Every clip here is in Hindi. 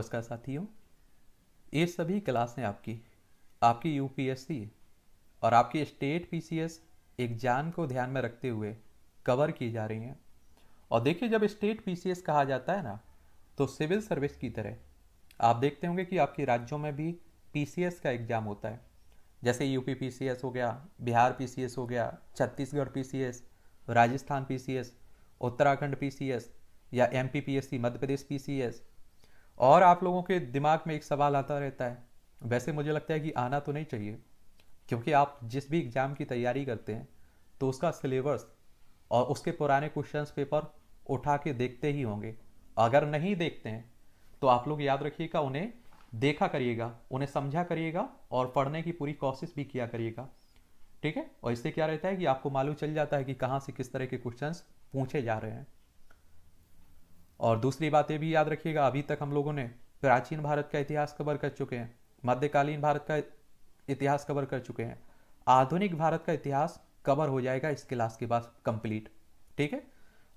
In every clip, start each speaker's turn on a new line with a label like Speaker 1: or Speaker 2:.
Speaker 1: नमस्कार साथियों ये सभी क्लासें आपकी आपकी यूपीएससी और आपकी स्टेट पीसीएस एग्जाम को ध्यान में रखते हुए कवर की जा रही हैं और देखिए जब स्टेट पीसीएस कहा जाता है ना तो सिविल सर्विस की तरह आप देखते होंगे कि आपके राज्यों में भी पीसीएस का एग्ज़ाम होता है जैसे यूपी पीसीएस हो गया बिहार पीसीएस हो गया Chhattisgarh PCS Rajasthan PCS Uttarakhand PCS या एमपीपीएससी मध्य प्रदेश पीसीएस और आप लोगों के दिमाग में एक सवाल आता रहता है वैसे मुझे लगता है कि आना तो नहीं चाहिए क्योंकि आप जिस भी एग्ज़ाम की तैयारी करते हैं तो उसका सिलेबस और उसके पुराने क्वेश्चन पेपर उठा के देखते ही होंगे अगर नहीं देखते हैं तो आप लोग याद रखिएगा उन्हें देखा करिएगा उन्हें समझा करिएगा और पढ़ने की पूरी कोशिश भी किया करिएगा ठीक है और इससे क्या रहता है कि आपको मालूम चल जाता है कि कहाँ से किस तरह के क्वेश्चंस पूछे जा रहे हैं और दूसरी बात ये भी याद रखिएगा अभी तक हम लोगों ने प्राचीन भारत का इतिहास कवर कर चुके हैं मध्यकालीन भारत का इतिहास कवर कर चुके हैं आधुनिक भारत का इतिहास कवर हो जाएगा इस क्लास के बाद कंप्लीट ठीक है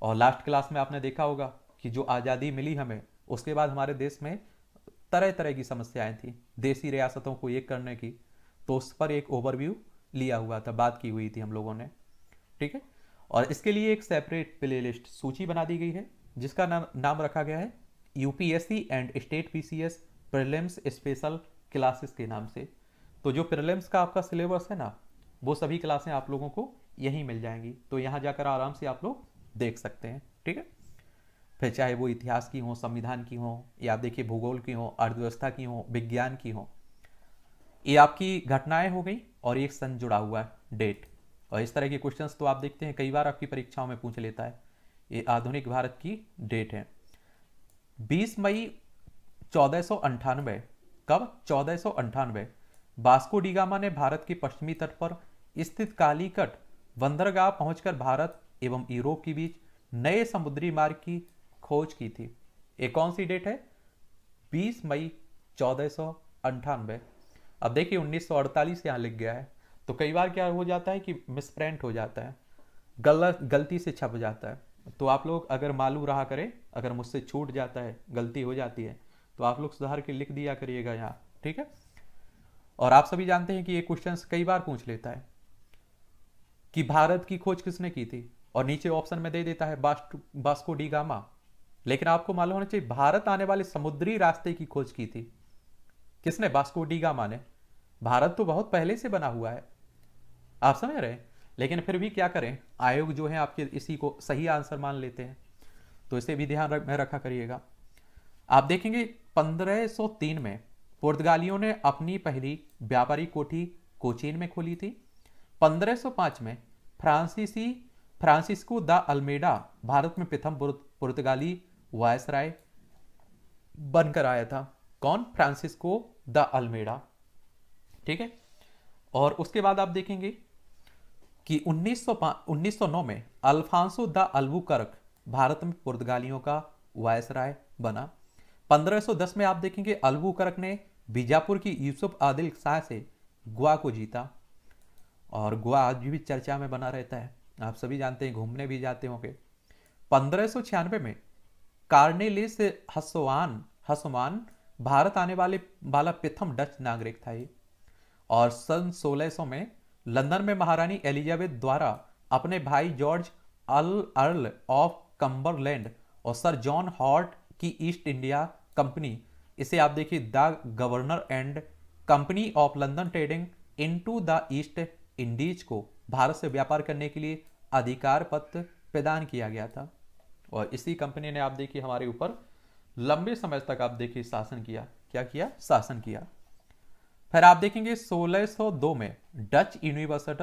Speaker 1: और लास्ट क्लास में आपने देखा होगा कि जो आज़ादी मिली हमें उसके बाद हमारे देश में तरह तरह की समस्याएं थी देसी रियासतों को एक करने की तो उस पर एक ओवरव्यू लिया हुआ था बात की हुई थी हम लोगों ने ठीक है और इसके लिए एक सेपरेट प्ले सूची बना दी गई है जिसका नाम नाम रखा गया है UPSC and state PCS prelims special classes के नाम से तो जो प्रिलिम्स का आपका सिलेबस है ना वो सभी क्लासें आप लोगों को यहीं मिल जाएंगी तो यहाँ जाकर आराम से आप लोग देख सकते हैं ठीक है फिर चाहे वो इतिहास की हो संविधान की हो या देखिए भूगोल की हों अर्थव्यवस्था की हो विज्ञान की हो ये आपकी घटनाएं हो गई और एक सन जुड़ा हुआ है डेट और इस तरह के क्वेश्चंस तो आप देखते हैं कई बार आपकी परीक्षाओं में पूछ लेता है ये आधुनिक भारत की डेट है 20 मई चौदह कब चौदह बास्को डिगामा ने भारत के पश्चिमी तट पर स्थित कालीकट बंदरगाह पहुंचकर भारत एवं यूरोप के बीच नए समुद्री मार्ग की खोज की थी ये कौन सी डेट है 20 मई चौदह अब देखिए 1948 यहाँ लिख गया है तो कई बार क्या हो जाता है कि मिसप्रिंट हो जाता है गलत गलती से छप जाता है तो आप लोग अगर मालूम रहा करें अगर मुझसे छूट जाता है गलती हो जाती है तो आप लोग सुधार के लिख दिया करिएगा यहाँ ठीक है और आप सभी जानते हैं कि ये क्वेश्चन कई बार पूछ लेता है कि भारत की खोज किसने की थी और नीचे ऑप्शन में दे देता है बास्को डी गामा लेकिन आपको मालूम होना चाहिए भारत आने वाले समुद्री रास्ते की खोज की थी किसने बास्को डी गामा ने भारत तो बहुत पहले से बना हुआ है आप समझ रहे हैं लेकिन फिर भी क्या करें आयोग जो है आपके इसी को सही आंसर मान लेते हैं तो इसे भी ध्यान में रखा करिएगा आप देखेंगे 1503 में पुर्तगालियों ने अपनी पहली व्यापारी कोठी कोचीन में खोली थी 1505 में फ्रांसीसी फ्रांसिस्को द अल्मेडा भारत में प्रथम पुर्तगाली वायसराय बनकर आया था कौन फ्रांसिस्को द अल्मेडा ठीक है और उसके बाद आप देखेंगे कि 1905 1909 में अल्फांसो द अलबुकर्क भारत में पुर्तगालियों का वायसराय बना 1510 में आप देखेंगे अलबुकर्क ने बीजापुर की यूसुफ आदिल शाह से गोवा को जीता और गोवा आज भी चर्चा में बना रहता है आप सभी जानते हैं घूमने भी जाते होंगे पंद्रह में कार्नेलिस हसवान हसमान भारत आने वाले वाला प्रथम डच नागरिक था ये और सन 1600 में लंदन में महारानी एलिजाबेथ द्वारा अपने भाई जॉर्ज अल अर्ल ऑफ कंबरलैंड और सर जॉन हॉर्ट की ईस्ट इंडिया कंपनी इसे आप देखिए the governor and company of London trading into the East Indies को भारत से व्यापार करने के लिए अधिकार पत्र प्रदान किया गया था और इसी कंपनी ने आप देखिए हमारे ऊपर लंबे समय तक आप देखिए शासन किया क्या किया शासन किया फिर आप देखेंगे 1602 में Dutch universal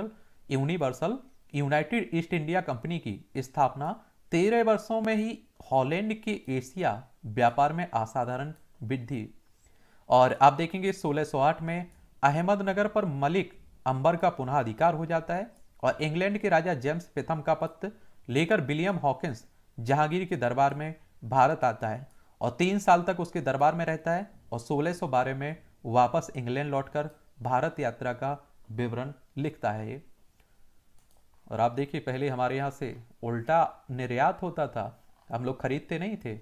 Speaker 1: universal united East India Company की स्थापना तेरह वर्षों में ही हॉलैंड के एशिया व्यापार में असाधारण वृद्धि और आप देखेंगे 1608 में अहमदनगर पर मलिक अंबर का पुनः अधिकार हो जाता है और इंग्लैंड के राजा जेम्स प्रथम का पत्र लेकर विलियम हॉकिंस जहांगीर के दरबार में भारत आता है और तीन साल तक उसके दरबार में रहता है और 1612 में वापस इंग्लैंड लौटकर भारत यात्रा का विवरण लिखता है ये और आप देखिए पहले हमारे यहाँ से उल्टा निर्यात होता था हम लोग खरीदते नहीं थे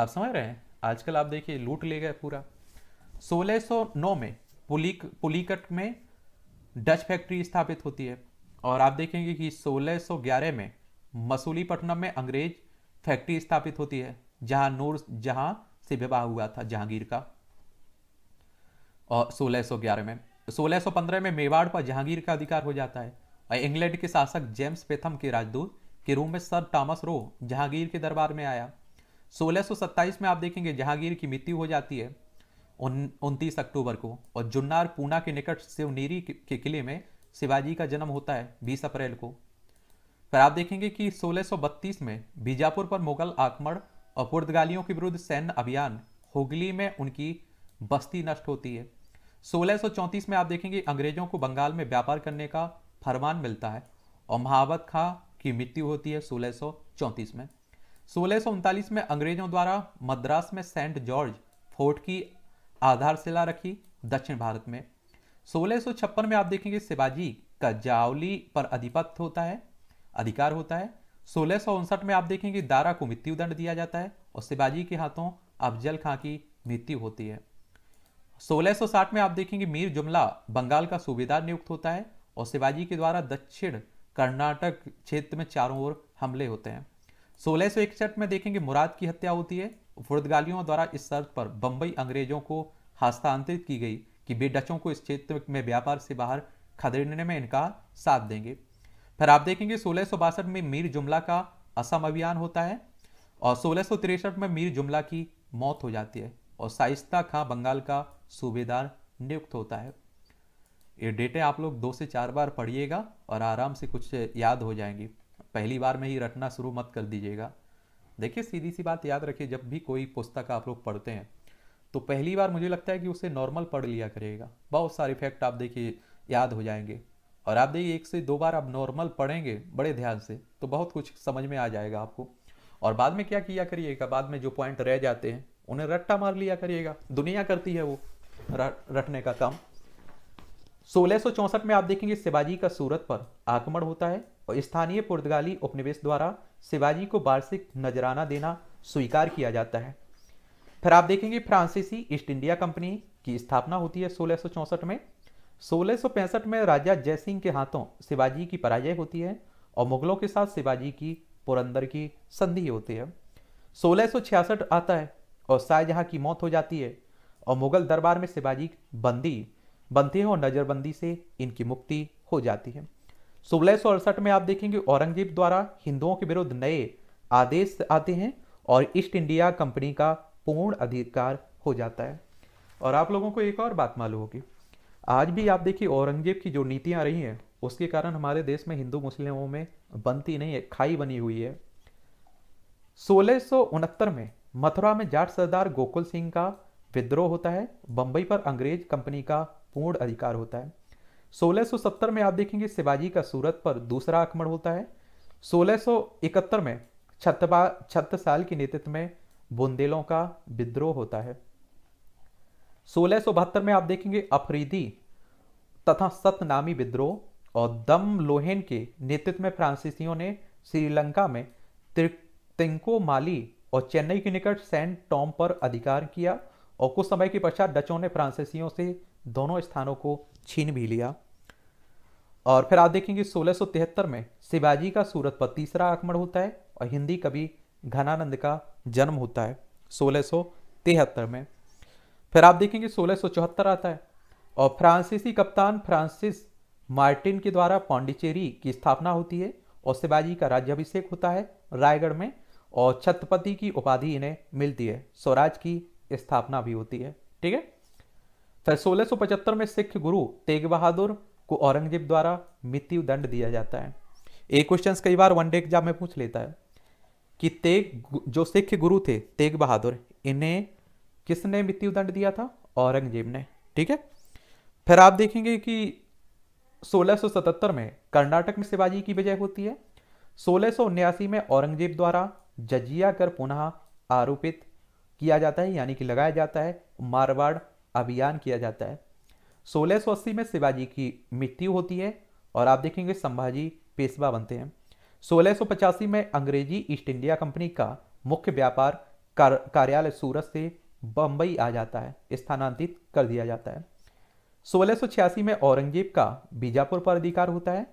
Speaker 1: आप समझ रहे हैं आजकल आप देखिए लूट ले गए पूरा 1609 में पुलिक पुलिकट में डच फैक्ट्री स्थापित होती है और आप देखेंगे कि 1611 में मसूलीपट्टनम में अंग्रेज फैक्ट्री स्थापित होती है जहां नूर जहां से विवाह हुआ था जहांगीर का और 1611 में 1615 में मेवाड़ पर जहांगीर का अधिकार हो जाता है और इंग्लैंड के शासक जेम्स पेथम के राजदूत के रूप में सर टॉमस रो जहांगीर के दरबार में आया 1627 में आप देखेंगे जहांगीर की मृत्यु हो जाती है उनतीस अक्टूबर को और जुन्नार पूना के निकट शिवनीरी के किले में शिवाजी का जन्म होता है बीस अप्रैल को पर आप देखेंगे कि 1632 में बीजापुर पर मुगल आक्रमण और पुर्तगालियों के विरुद्ध सैन्य अभियान हुगली में उनकी बस्ती नष्ट होती है सोलह में आप देखेंगे अंग्रेजों को बंगाल में व्यापार करने का फरमान मिलता है और महावत खां की मृत्यु होती है सोलह में सोलह में अंग्रेजों द्वारा मद्रास में सेंट जॉर्ज फोर्ट की आधारशिला रखी दक्षिण भारत में सोलह में आप देखेंगे शिवाजी का जावली पर अधिपत्य होता है अधिकार होता है सोलह में आप देखेंगे दारा को मृत्युदंड दिया जाता है और शिवाजी के हाथों अफजल खां की मृत्यु होती है 1660 में आप देखेंगे मीर जुमला बंगाल का सूबेदार नियुक्त होता है और शिवाजी के द्वारा दक्षिण कर्नाटक क्षेत्र में चारों ओर हमले होते हैं सोलह में देखेंगे मुराद की हत्या होती है फुर्दगालियों द्वारा इस शर्त पर बंबई अंग्रेजों को हस्तांतरित की गई कि वे डचों को इस क्षेत्र में व्यापार से बाहर खदेड़ने में इनका साथ देंगे फिर आप देखेंगे सोलह में मीर जुमला का असम अभियान होता है और सोलह में मीर जुमला की मौत हो जाती है और साइस्ता खां बंगाल का सूबेदार नियुक्त होता है ये डेटे आप लोग दो से चार बार पढ़िएगा और आराम से कुछ याद हो जाएंगी पहली बार में ही रटना शुरू मत कर दीजिएगा देखिए सीधी सी बात याद रखिए जब भी कोई पुस्तक आप लोग पढ़ते हैं तो पहली बार मुझे लगता है कि उसे नॉर्मल पढ़ लिया करेगा बहुत सारे फैक्ट आप देखिए याद हो जाएंगे और आप देखिए एक से दो बार आप नॉर्मल पढ़ेंगे बड़े ध्यान से तो बहुत कुछ समझ में आ जाएगा आपको और बाद में क्या किया करिएगा बाद में जो पॉइंट रह जाते हैं उन्हें रट्टा मार लिया करिएगा दुनिया करती है वो रटने का काम सोलह में आप देखेंगे शिवाजी का सूरत पर आक्रमण होता है और स्थानीय पुर्तगाली उपनिवेश द्वारा शिवाजी को वार्षिक नजराना देना स्वीकार किया जाता है फिर आप देखेंगे फ्रांसीसी ईस्ट इंडिया कंपनी की स्थापना होती है सोलह में सोलह में राजा जयसिंह के हाथों शिवाजी की पराजय होती है और मुगलों के साथ शिवाजी की पुरंदर की संधि होती है सोलह आता है और शाहजहाँ की मौत हो जाती है और मुगल दरबार में शिवाजी बंदी बनते हैं और नज़रबंदी से इनकी मुक्ति हो जाती है सोलह में आप देखेंगे औरंगजेब द्वारा हिंदुओं के विरुद्ध नए आदेश आते हैं और ईस्ट इंडिया कंपनी का पूर्ण अधिकार हो जाता है और आप लोगों को एक और बात मालूम होगी आज भी आप देखिए औरंगजेब की जो नीतियाँ रही हैं उसके कारण हमारे देश में हिंदू मुस्लिमों में बनती नहीं है खाई बनी हुई है सोलह में मथुरा में जाट सरदार गोकुल सिंह का विद्रोह होता है बंबई पर अंग्रेज कंपनी का पूर्ण अधिकार होता है 1670 में आप देखेंगे शिवाजी का सूरत पर दूसरा आक्रमण होता है 1671 में छत्तबा साल के नेतृत्व में बुंदेलों का विद्रोह होता है सोलह में आप देखेंगे अफरीदी तथा सतनामी विद्रोह और दम लोहेन के नेतृत्व में फ्रांसीसियों ने श्रीलंका में तिंको माली और चेन्नई के निकट सेंट टॉम पर अधिकार किया और कुछ समय के पश्चात डचों ने फ्रांसीसियों से दोनों स्थानों को छीन भी लिया और फिर आप देखेंगे सोलह में शिवाजी का सूरत पर तीसरा आक्रमण होता है और हिंदी कवि घनानंद का जन्म होता है सोलह में फिर आप देखेंगे सोलह आता है और फ्रांसीसी कप्तान फ्रांसिस मार्टिन के द्वारा पांडिचेरी की स्थापना होती है और शिवाजी का राज्यभिषेक होता है रायगढ़ में और छत्रपति की उपाधि इन्हें मिलती है स्वराज की स्थापना भी होती है ठीक है फिर सोलह में सिख गुरु तेग बहादुर को औरंगजेब द्वारा मृत्यु दंड दिया जाता है एक क्वेश्चन कई बार वनडे एग्जाम में पूछ लेता है कि तेग जो सिख गुरु थे तेग बहादुर इन्हें किसने मृत्यु दंड दिया था औरंगजेब ने ठीक है फिर आप देखेंगे कि 1677 में कर्नाटक में शिवाजी की विजय होती है सोलह में औरंगजेब द्वारा जजिया कर पुनः आरोपित किया जाता है यानी कि लगाया जाता है मारवाड़ अभियान किया जाता है अस्सी में शिवाजी की मृत्यु होती है और आप देखेंगे संभाजी पेशवा बनते हैं पचासी में अंग्रेजी ईस्ट इंडिया कंपनी का मुख्य व्यापार कार, कार्यालय सूरत से बम्बई आ जाता है स्थानांतरित कर दिया जाता है छियासी में औरंगजेब का बीजापुर पर अधिकार होता है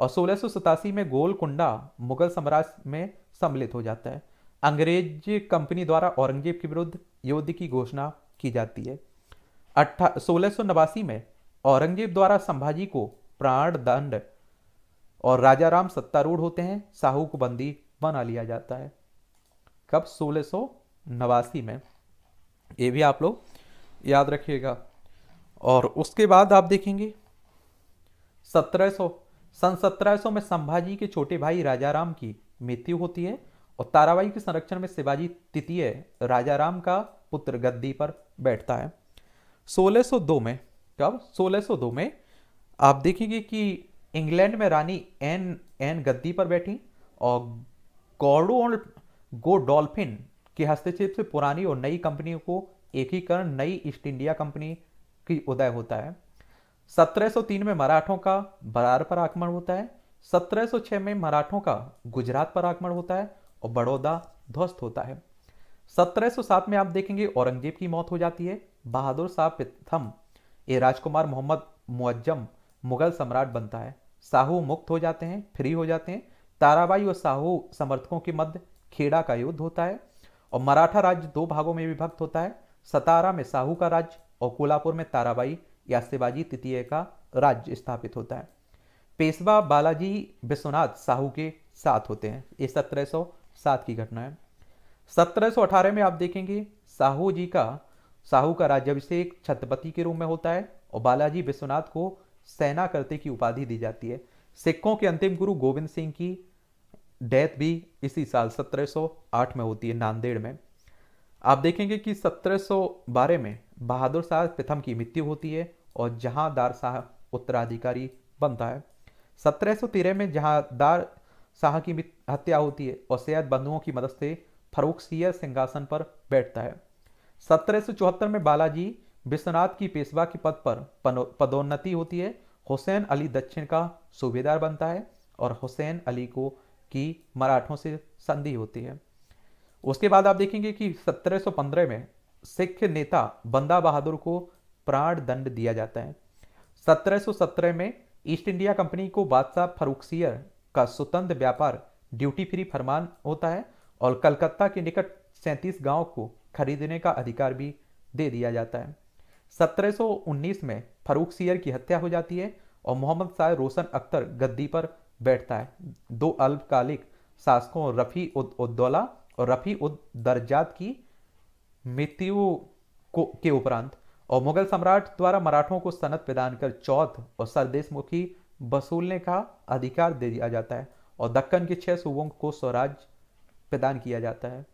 Speaker 1: और सोलह में गोलकुंडा मुगल साम्राज्य में सम्मिलित हो जाता है अंग्रेज कंपनी द्वारा औरंगजेब के विरुद्ध युद्ध की घोषणा की जाती है अट्ठा सोलह में औरंगजेब द्वारा संभाजी को प्राण दंड और राजा राम सत्तारूढ़ होते हैं साहू को बंदी बना लिया जाता है कब सोलह में ये भी आप लोग याद रखिएगा और उसके बाद आप देखेंगे 1700 सन 1700 में संभाजी के छोटे भाई राजा राम की मृत्यु होती है और ताराबाई के संरक्षण में शिवाजी तृतीय राजाराम का पुत्र गद्दी पर बैठता है 1602 में कब 1602 में आप देखेंगे कि इंग्लैंड में रानी एन एन गद्दी पर बैठी और गौडो गो डॉल्फिन के हस्तक्षेप से पुरानी और नई कंपनियों को एकीकरण नई ईस्ट इंडिया कंपनी की उदय होता है 1703 में मराठों का बरार पर आक्रमण होता है 1706 में मराठों का गुजरात पर आक्रमण होता है और बड़ौदा ध्वस्त होता है 1707 में आप देखेंगे औरंगजेब की मौत हो जाती है बहादुर शाह प्रथम ए राजकुमार मोहम्मद मुअज्जम मुगल सम्राट बनता है साहू मुक्त हो जाते हैं फ्री हो जाते हैं ताराबाई और साहू समर्थकों के मध्य खेड़ा का युद्ध होता है और मराठा राज्य दो भागों में विभक्त होता है सतारा में साहू का राज्य और कोलापुर में ताराबाई या तृतीय का राज्य स्थापित होता है पेशवा बालाजी विश्वनाथ साहू के साथ होते हैं ये सत्रह सात की घटना है 1718 में आप देखेंगे साहू जी का साहू का राज्यभिषेक छत्रपति के रूप में होता है और बालाजी विश्वनाथ को सेना करते की उपाधि दी जाती है सिखों के अंतिम गुरु गोविंद सिंह की डेथ भी इसी साल 1708 में होती है नांदेड़ में आप देखेंगे कि 1712 में बहादुर शाह प्रथम की मृत्यु होती है और जहांदार शाह उत्तराधिकारी बनता है 1713 में जहांदार शाह की हत्या होती है और सैयद बंधुओं की मदद से सियर सिंहासन पर बैठता है सत्रह में बालाजी विश्वनाथ की पेशवा के पद पर पदोन्नति होती है हुसैन अली दक्षिण का सूबेदार बनता है और हुसैन अली को की मराठों से संधि होती है उसके बाद आप देखेंगे कि 1715 में सिख नेता बंदा बहादुर को प्राण दंड दिया जाता है 1717 में ईस्ट इंडिया कंपनी को बादशाह फरूखसियर का स्वतंत्र व्यापार ड्यूटी फ्री फरमान होता है और कलकत्ता के निकट सैंतीस गांव को खरीदने का अधिकार भी दे दिया जाता है 1719 में फरूख सियर की हत्या हो जाती है और मोहम्मद शाह रोशन अख्तर गद्दी पर बैठता है दो अल्पकालिक शासकों रफ़ी उद्दौला और रफ़ी उद दर्जात की मृत्यु को के उपरांत और मुगल सम्राट द्वारा मराठों को सनत प्रदान कर चौथ और सरदेशमुखी वसूलने का अधिकार दे दिया जाता है और दक्कन के छह सूबों को स्वराज प्रदान किया जाता है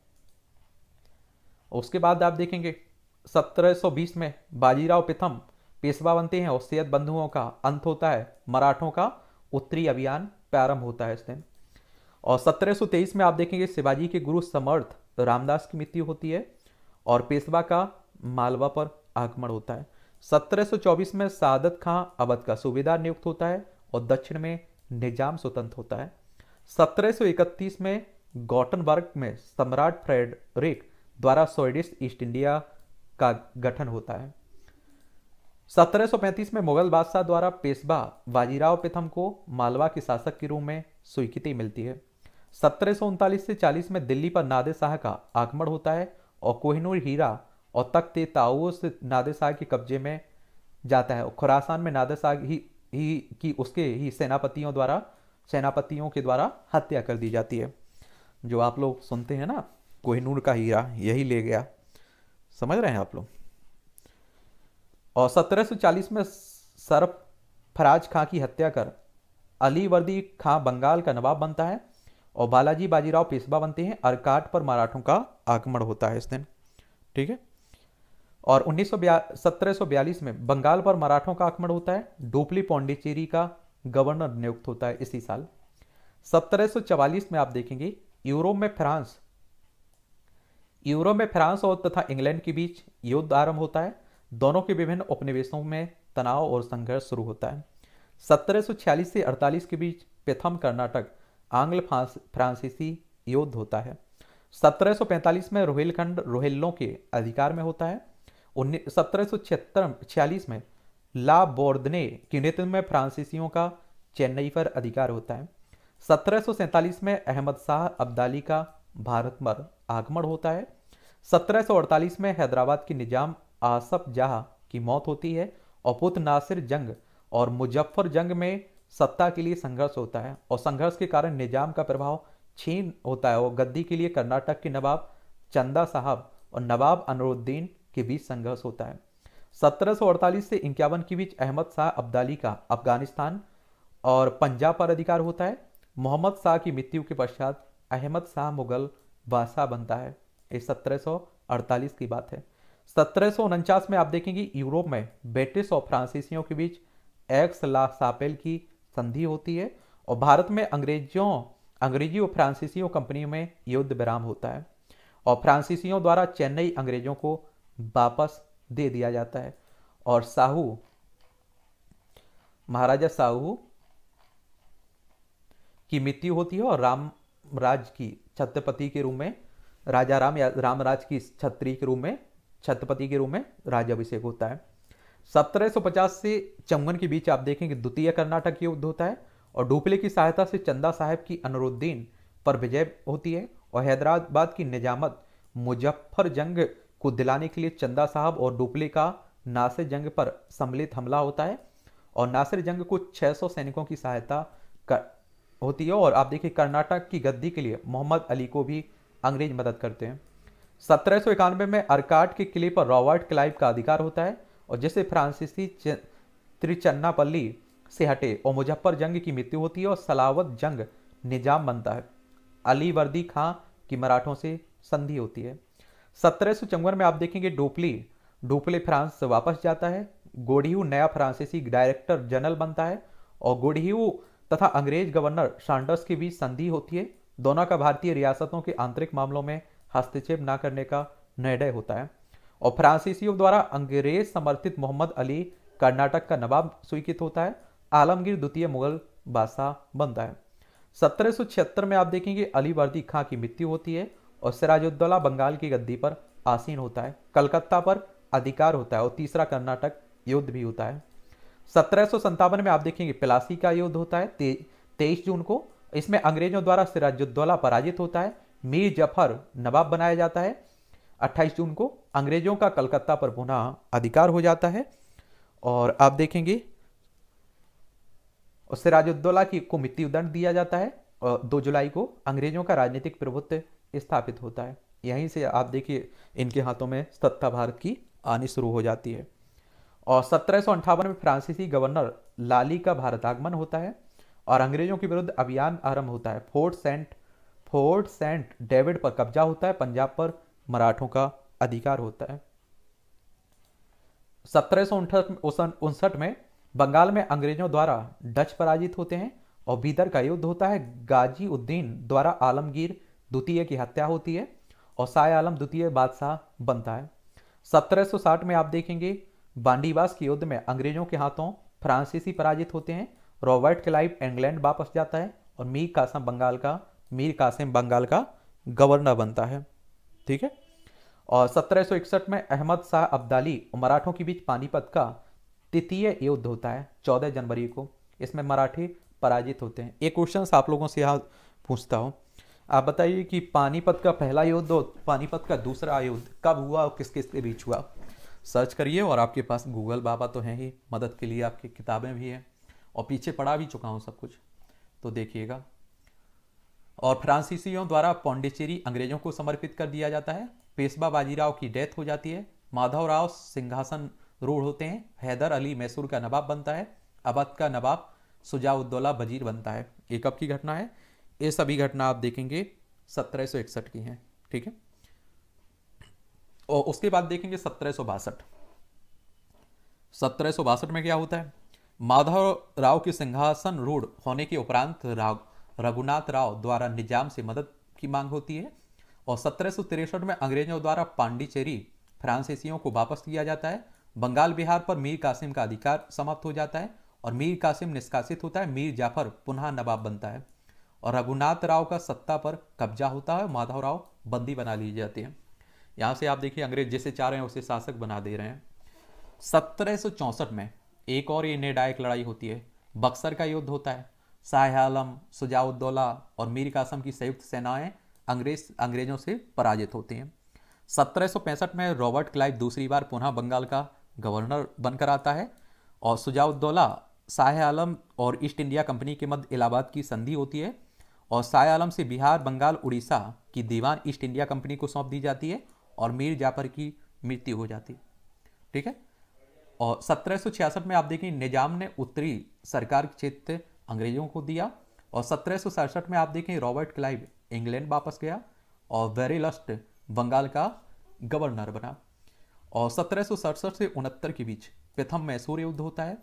Speaker 1: उसके बाद आप देखेंगे 1720 में बाजीराव प्रथम पेशवा बनते हैं और सैयद बंधुओं का अंत होता है मराठों का उत्तरी अभियान प्रारंभ होता है इस दिन और 1723 में आप देखेंगे शिवाजी के गुरु समर्थ रामदास की मृत्यु होती है और पेशवा का मालवा पर आक्रमण होता है 1724 में सादत खां अवध का सूबेदार नियुक्त होता है और दक्षिण में निजाम स्वतंत्र होता है 1731 में गॉटनबर्ग में सम्राट फ्रेडरिक द्वारा स्वेडिश ईस्ट इंडिया का गठन होता है 1735 में मुगल बादशाह द्वारा पेशवा बाजीराव प्रथम को मालवा के शासक के रूप में स्वीकृति मिलती है सत्रह से 40 में दिल्ली पर नादे शाह का आक्रमण होता है और कोहिनूर हीरा और तख्त ताओ से नादे शाह के कब्जे में जाता है खुरासान में नादे शाह ही ही की उसके ही सेनापतियों द्वारा सेनापतियों के द्वारा हत्या कर दी जाती है जो आप लोग सुनते हैं ना कोहिनूर का हीरा यही ले गया समझ रहे हैं आप लोग और 1740 में फराज खां की हत्या कर अली वर्दी खां बंगाल का नवाब बनता है और बालाजी बाजीराव पेशवा बनते हैं अरकाट पर मराठों का आक्रमण होता है इस दिन ठीक है और उन्नीस सौ में बंगाल पर मराठों का आक्रमण होता है डोपली पौंडीचेरी का गवर्नर नियुक्त होता है इसी साल 1744 में आप देखेंगे यूरोप में फ्रांस यूरोप में फ्रांस और तथा इंग्लैंड के बीच युद्ध आरंभ होता है दोनों के विभिन्न उपनिवेशों में तनाव और संघर्ष शुरू होता है 1746 से 48 के बीच प्रथम कर्नाटक आंग्ल फ्रांसीसी युद्ध होता है 1745 में रोहिलखंड रोहिल्लों के अधिकार में होता है उन्नीस में ला बोर्दने के नेतृत्व में फ्रांसीसियों का चेन्नई पर अधिकार होता है सत्रह में अहमद शाह अब्दाली का भारत पर आगमन होता है 1748 में हैदराबाद की निजाम आसफ जाह की मौत होती है और पुत नासिर जंग और मुजफ्फर जंग में सत्ता के लिए संघर्ष होता है और संघर्ष के कारण निजाम का प्रभाव छीन होता है और गद्दी के लिए कर्नाटक के नवाब चंदा साहब और नवाब अनुरुद्दीन के बीच संघर्ष होता है 1748 से इक्यावन के बीच अहमद शाह अब्दाली का अफगानिस्तान और पंजाब पर अधिकार होता है मोहम्मद शाह की मृत्यु के पश्चात अहमद शाह मुगल बादशाह बनता है ये 1748 की बात है सत्रह में आप देखेंगे यूरोप में ब्रिटिश और फ्रांसीसियों के बीच एक्स ला सापेल की संधि होती है और भारत में अंग्रेजों अंग्रेजी और फ्रांसीसियों कंपनियों में युद्ध विराम होता है और फ्रांसीसियों द्वारा चेन्नई अंग्रेजों को वापस दे दिया जाता है और साहू महाराजा साहू की मृत्यु होती है और राम राज की छत्रपति के रूप में राजा राम या राज की छत्री के रूप में छत्रपति के रूप में राजाभिषेक होता है 1750 से चमगन के बीच आप देखेंगे द्वितीय कर्नाटक युद्ध होता है और डुपले की सहायता से चंदा साहब की अनुरुद्दीन पर विजय होती है और हैदराबाद की निजामत मुजफ्फर जंग को दिलाने के लिए चंदा साहब और डोपले का नासिर जंग पर सम्मिलित हमला होता है और नासिर जंग को 600 सैनिकों की सहायता कर होती है और आप देखिए कर्नाटक की गद्दी के लिए मोहम्मद अली को भी अंग्रेज मदद करते हैं सत्रह में अरकाट के किले पर रॉबर्ट क्लाइव का अधिकार होता है और जिसे फ्रांसीसी त्रिचन्नापल्ली से हटे और मुजफ्फर जंग की मृत्यु होती है और सलावत जंग निजाम बनता है अली वर्दी खां की मराठों से संधि होती है सत्रह में आप देखेंगे डोपली डोपले फ्रांस वापस जाता है गोडियू नया फ्रांसीसी डायरेक्टर जनरल बनता है और गोडियू तथा अंग्रेज गवर्नर सांडर्स के बीच संधि होती है दोनों का भारतीय रियासतों के आंतरिक मामलों में हस्तक्षेप न करने का निर्णय होता है और फ्रांसीसियों द्वारा अंग्रेज समर्थित मोहम्मद अली कर्नाटक का नवाब स्वीकृत होता है आलमगीर द्वितीय मुगल बादशाह बनता है सत्रह में आप देखेंगे अली वर्दी खां की मृत्यु होती है और सिराजुद्दौला बंगाल की गद्दी पर आसीन होता है कलकत्ता पर अधिकार होता है और तीसरा कर्नाटक युद्ध भी होता है सत्रह में आप देखेंगे पिलासी का युद्ध होता है तेईस जून को इसमें अंग्रेजों द्वारा सिराजुद्दौला पराजित होता है मीर जफर नवाब बनाया जाता है 28 जून को अंग्रेजों का कलकत्ता पर पुनः अधिकार हो जाता है और आप देखेंगे सिराजुद्दौला की को मृत्युदंड दिया जाता है और दो जुलाई को अंग्रेजों का राजनीतिक प्रभुत्व स्थापित होता है यहीं से आप देखिए इनके हाथों में सत्ता भारत की आनी शुरू हो जाती है और सत्रह में फ्रांसीसी गवर्नर लाली का भारत आगमन होता है और अंग्रेजों के विरुद्ध अभियान आरंभ होता है fort saint fort saint David पर कब्जा होता है पंजाब पर मराठों का अधिकार होता है सत्रह में बंगाल में अंग्रेजों द्वारा डच पराजित होते हैं और बीदर का युद्ध होता है गाजी उद्दीन द्वारा आलमगीर द्वितीय की हत्या होती है और साय आलम द्वितीय बादशाह बनता है 1760 में आप देखेंगे बांडीवास के युद्ध में अंग्रेजों के हाथों फ्रांसीसी पराजित होते हैं रॉबर्ट क्लाइव इंग्लैंड वापस जाता है और मीर कासम बंगाल का मीर कासिम बंगाल का गवर्नर बनता है ठीक है और 1761 में अहमद शाह अब्दाली और मराठों के बीच पानीपत का तृतीय युद्ध होता है 14 जनवरी को इसमें मराठी पराजित होते हैं एक क्वेश्चन आप लोगों से यहाँ पूछता हूँ आप बताइए कि पानीपत का पहला युद्ध और पानीपत का दूसरा युद्ध कब हुआ और किस किसके बीच हुआ सर्च करिए और आपके पास गूगल बाबा तो हैं ही मदद के लिए आपकी किताबें भी हैं और पीछे पढ़ा भी चुका हूँ सब कुछ तो देखिएगा और फ्रांसीसियों द्वारा पौंडिचेरी अंग्रेजों को समर्पित कर दिया जाता है पेशवा बाजीराव की डेथ हो जाती है माधवराव सिंहासन रूढ़ होते हैं हैदर अली मैसूर का नवाब बनता है अवध का नवाब सुजाउद्दौला बजीर बनता है एक कब की घटना है ये सभी घटना आप देखेंगे सत्रह की हैं ठीक है और उसके बाद देखेंगे सत्रह सत्रह में क्या होता है माधव राव के सिंहासन रूढ़ होने के उपरांत रघुनाथ राव द्वारा निजाम से मदद की मांग होती है और सत्रह में अंग्रेजों द्वारा पांडिचेरी फ्रांसीसियों को वापस लिया जाता है बंगाल बिहार पर मीर कासिम का अधिकार समाप्त हो जाता है और मीर कासिम निष्कासित होता है मीर जाफर पुनः नवाब बनता है और रघुनाथ राव का सत्ता पर कब्जा होता है माधव राव बंदी बना लिए जाती है यहाँ से आप देखिए अंग्रेज जिसे चाह रहे हैं उसे शासक बना दे रहे हैं सत्रह में एक और ये निर्णायक लड़ाई होती है बक्सर का युद्ध होता है शाह आलम सुजाउद्दौला और मीर कासम की संयुक्त सेनाएं अंग्रेज अंग्रेजों से पराजित होती हैं 1765 में रॉबर्ट क्लाइव दूसरी बार पुनः बंगाल का गवर्नर बनकर आता है और सुजाउद्दौला शाह आलम और ईस्ट इंडिया कंपनी के मध्य इलाहाबाद की संधि होती है और साय आलम से बिहार बंगाल उड़ीसा की दीवान ईस्ट इंडिया कंपनी को सौंप दी जाती है और मीर जाफर की मृत्यु हो जाती है ठीक है और 1766 में आप देखें निजाम ने उत्तरी सरकार क्षेत्र अंग्रेजों को दिया और सत्रह में आप देखें रॉबर्ट क्लाइव इंग्लैंड वापस गया और वेरी लस्ट बंगाल का गवर्नर बना और सत्रह से उनहत्तर के बीच प्रथम मैसूर युद्ध होता है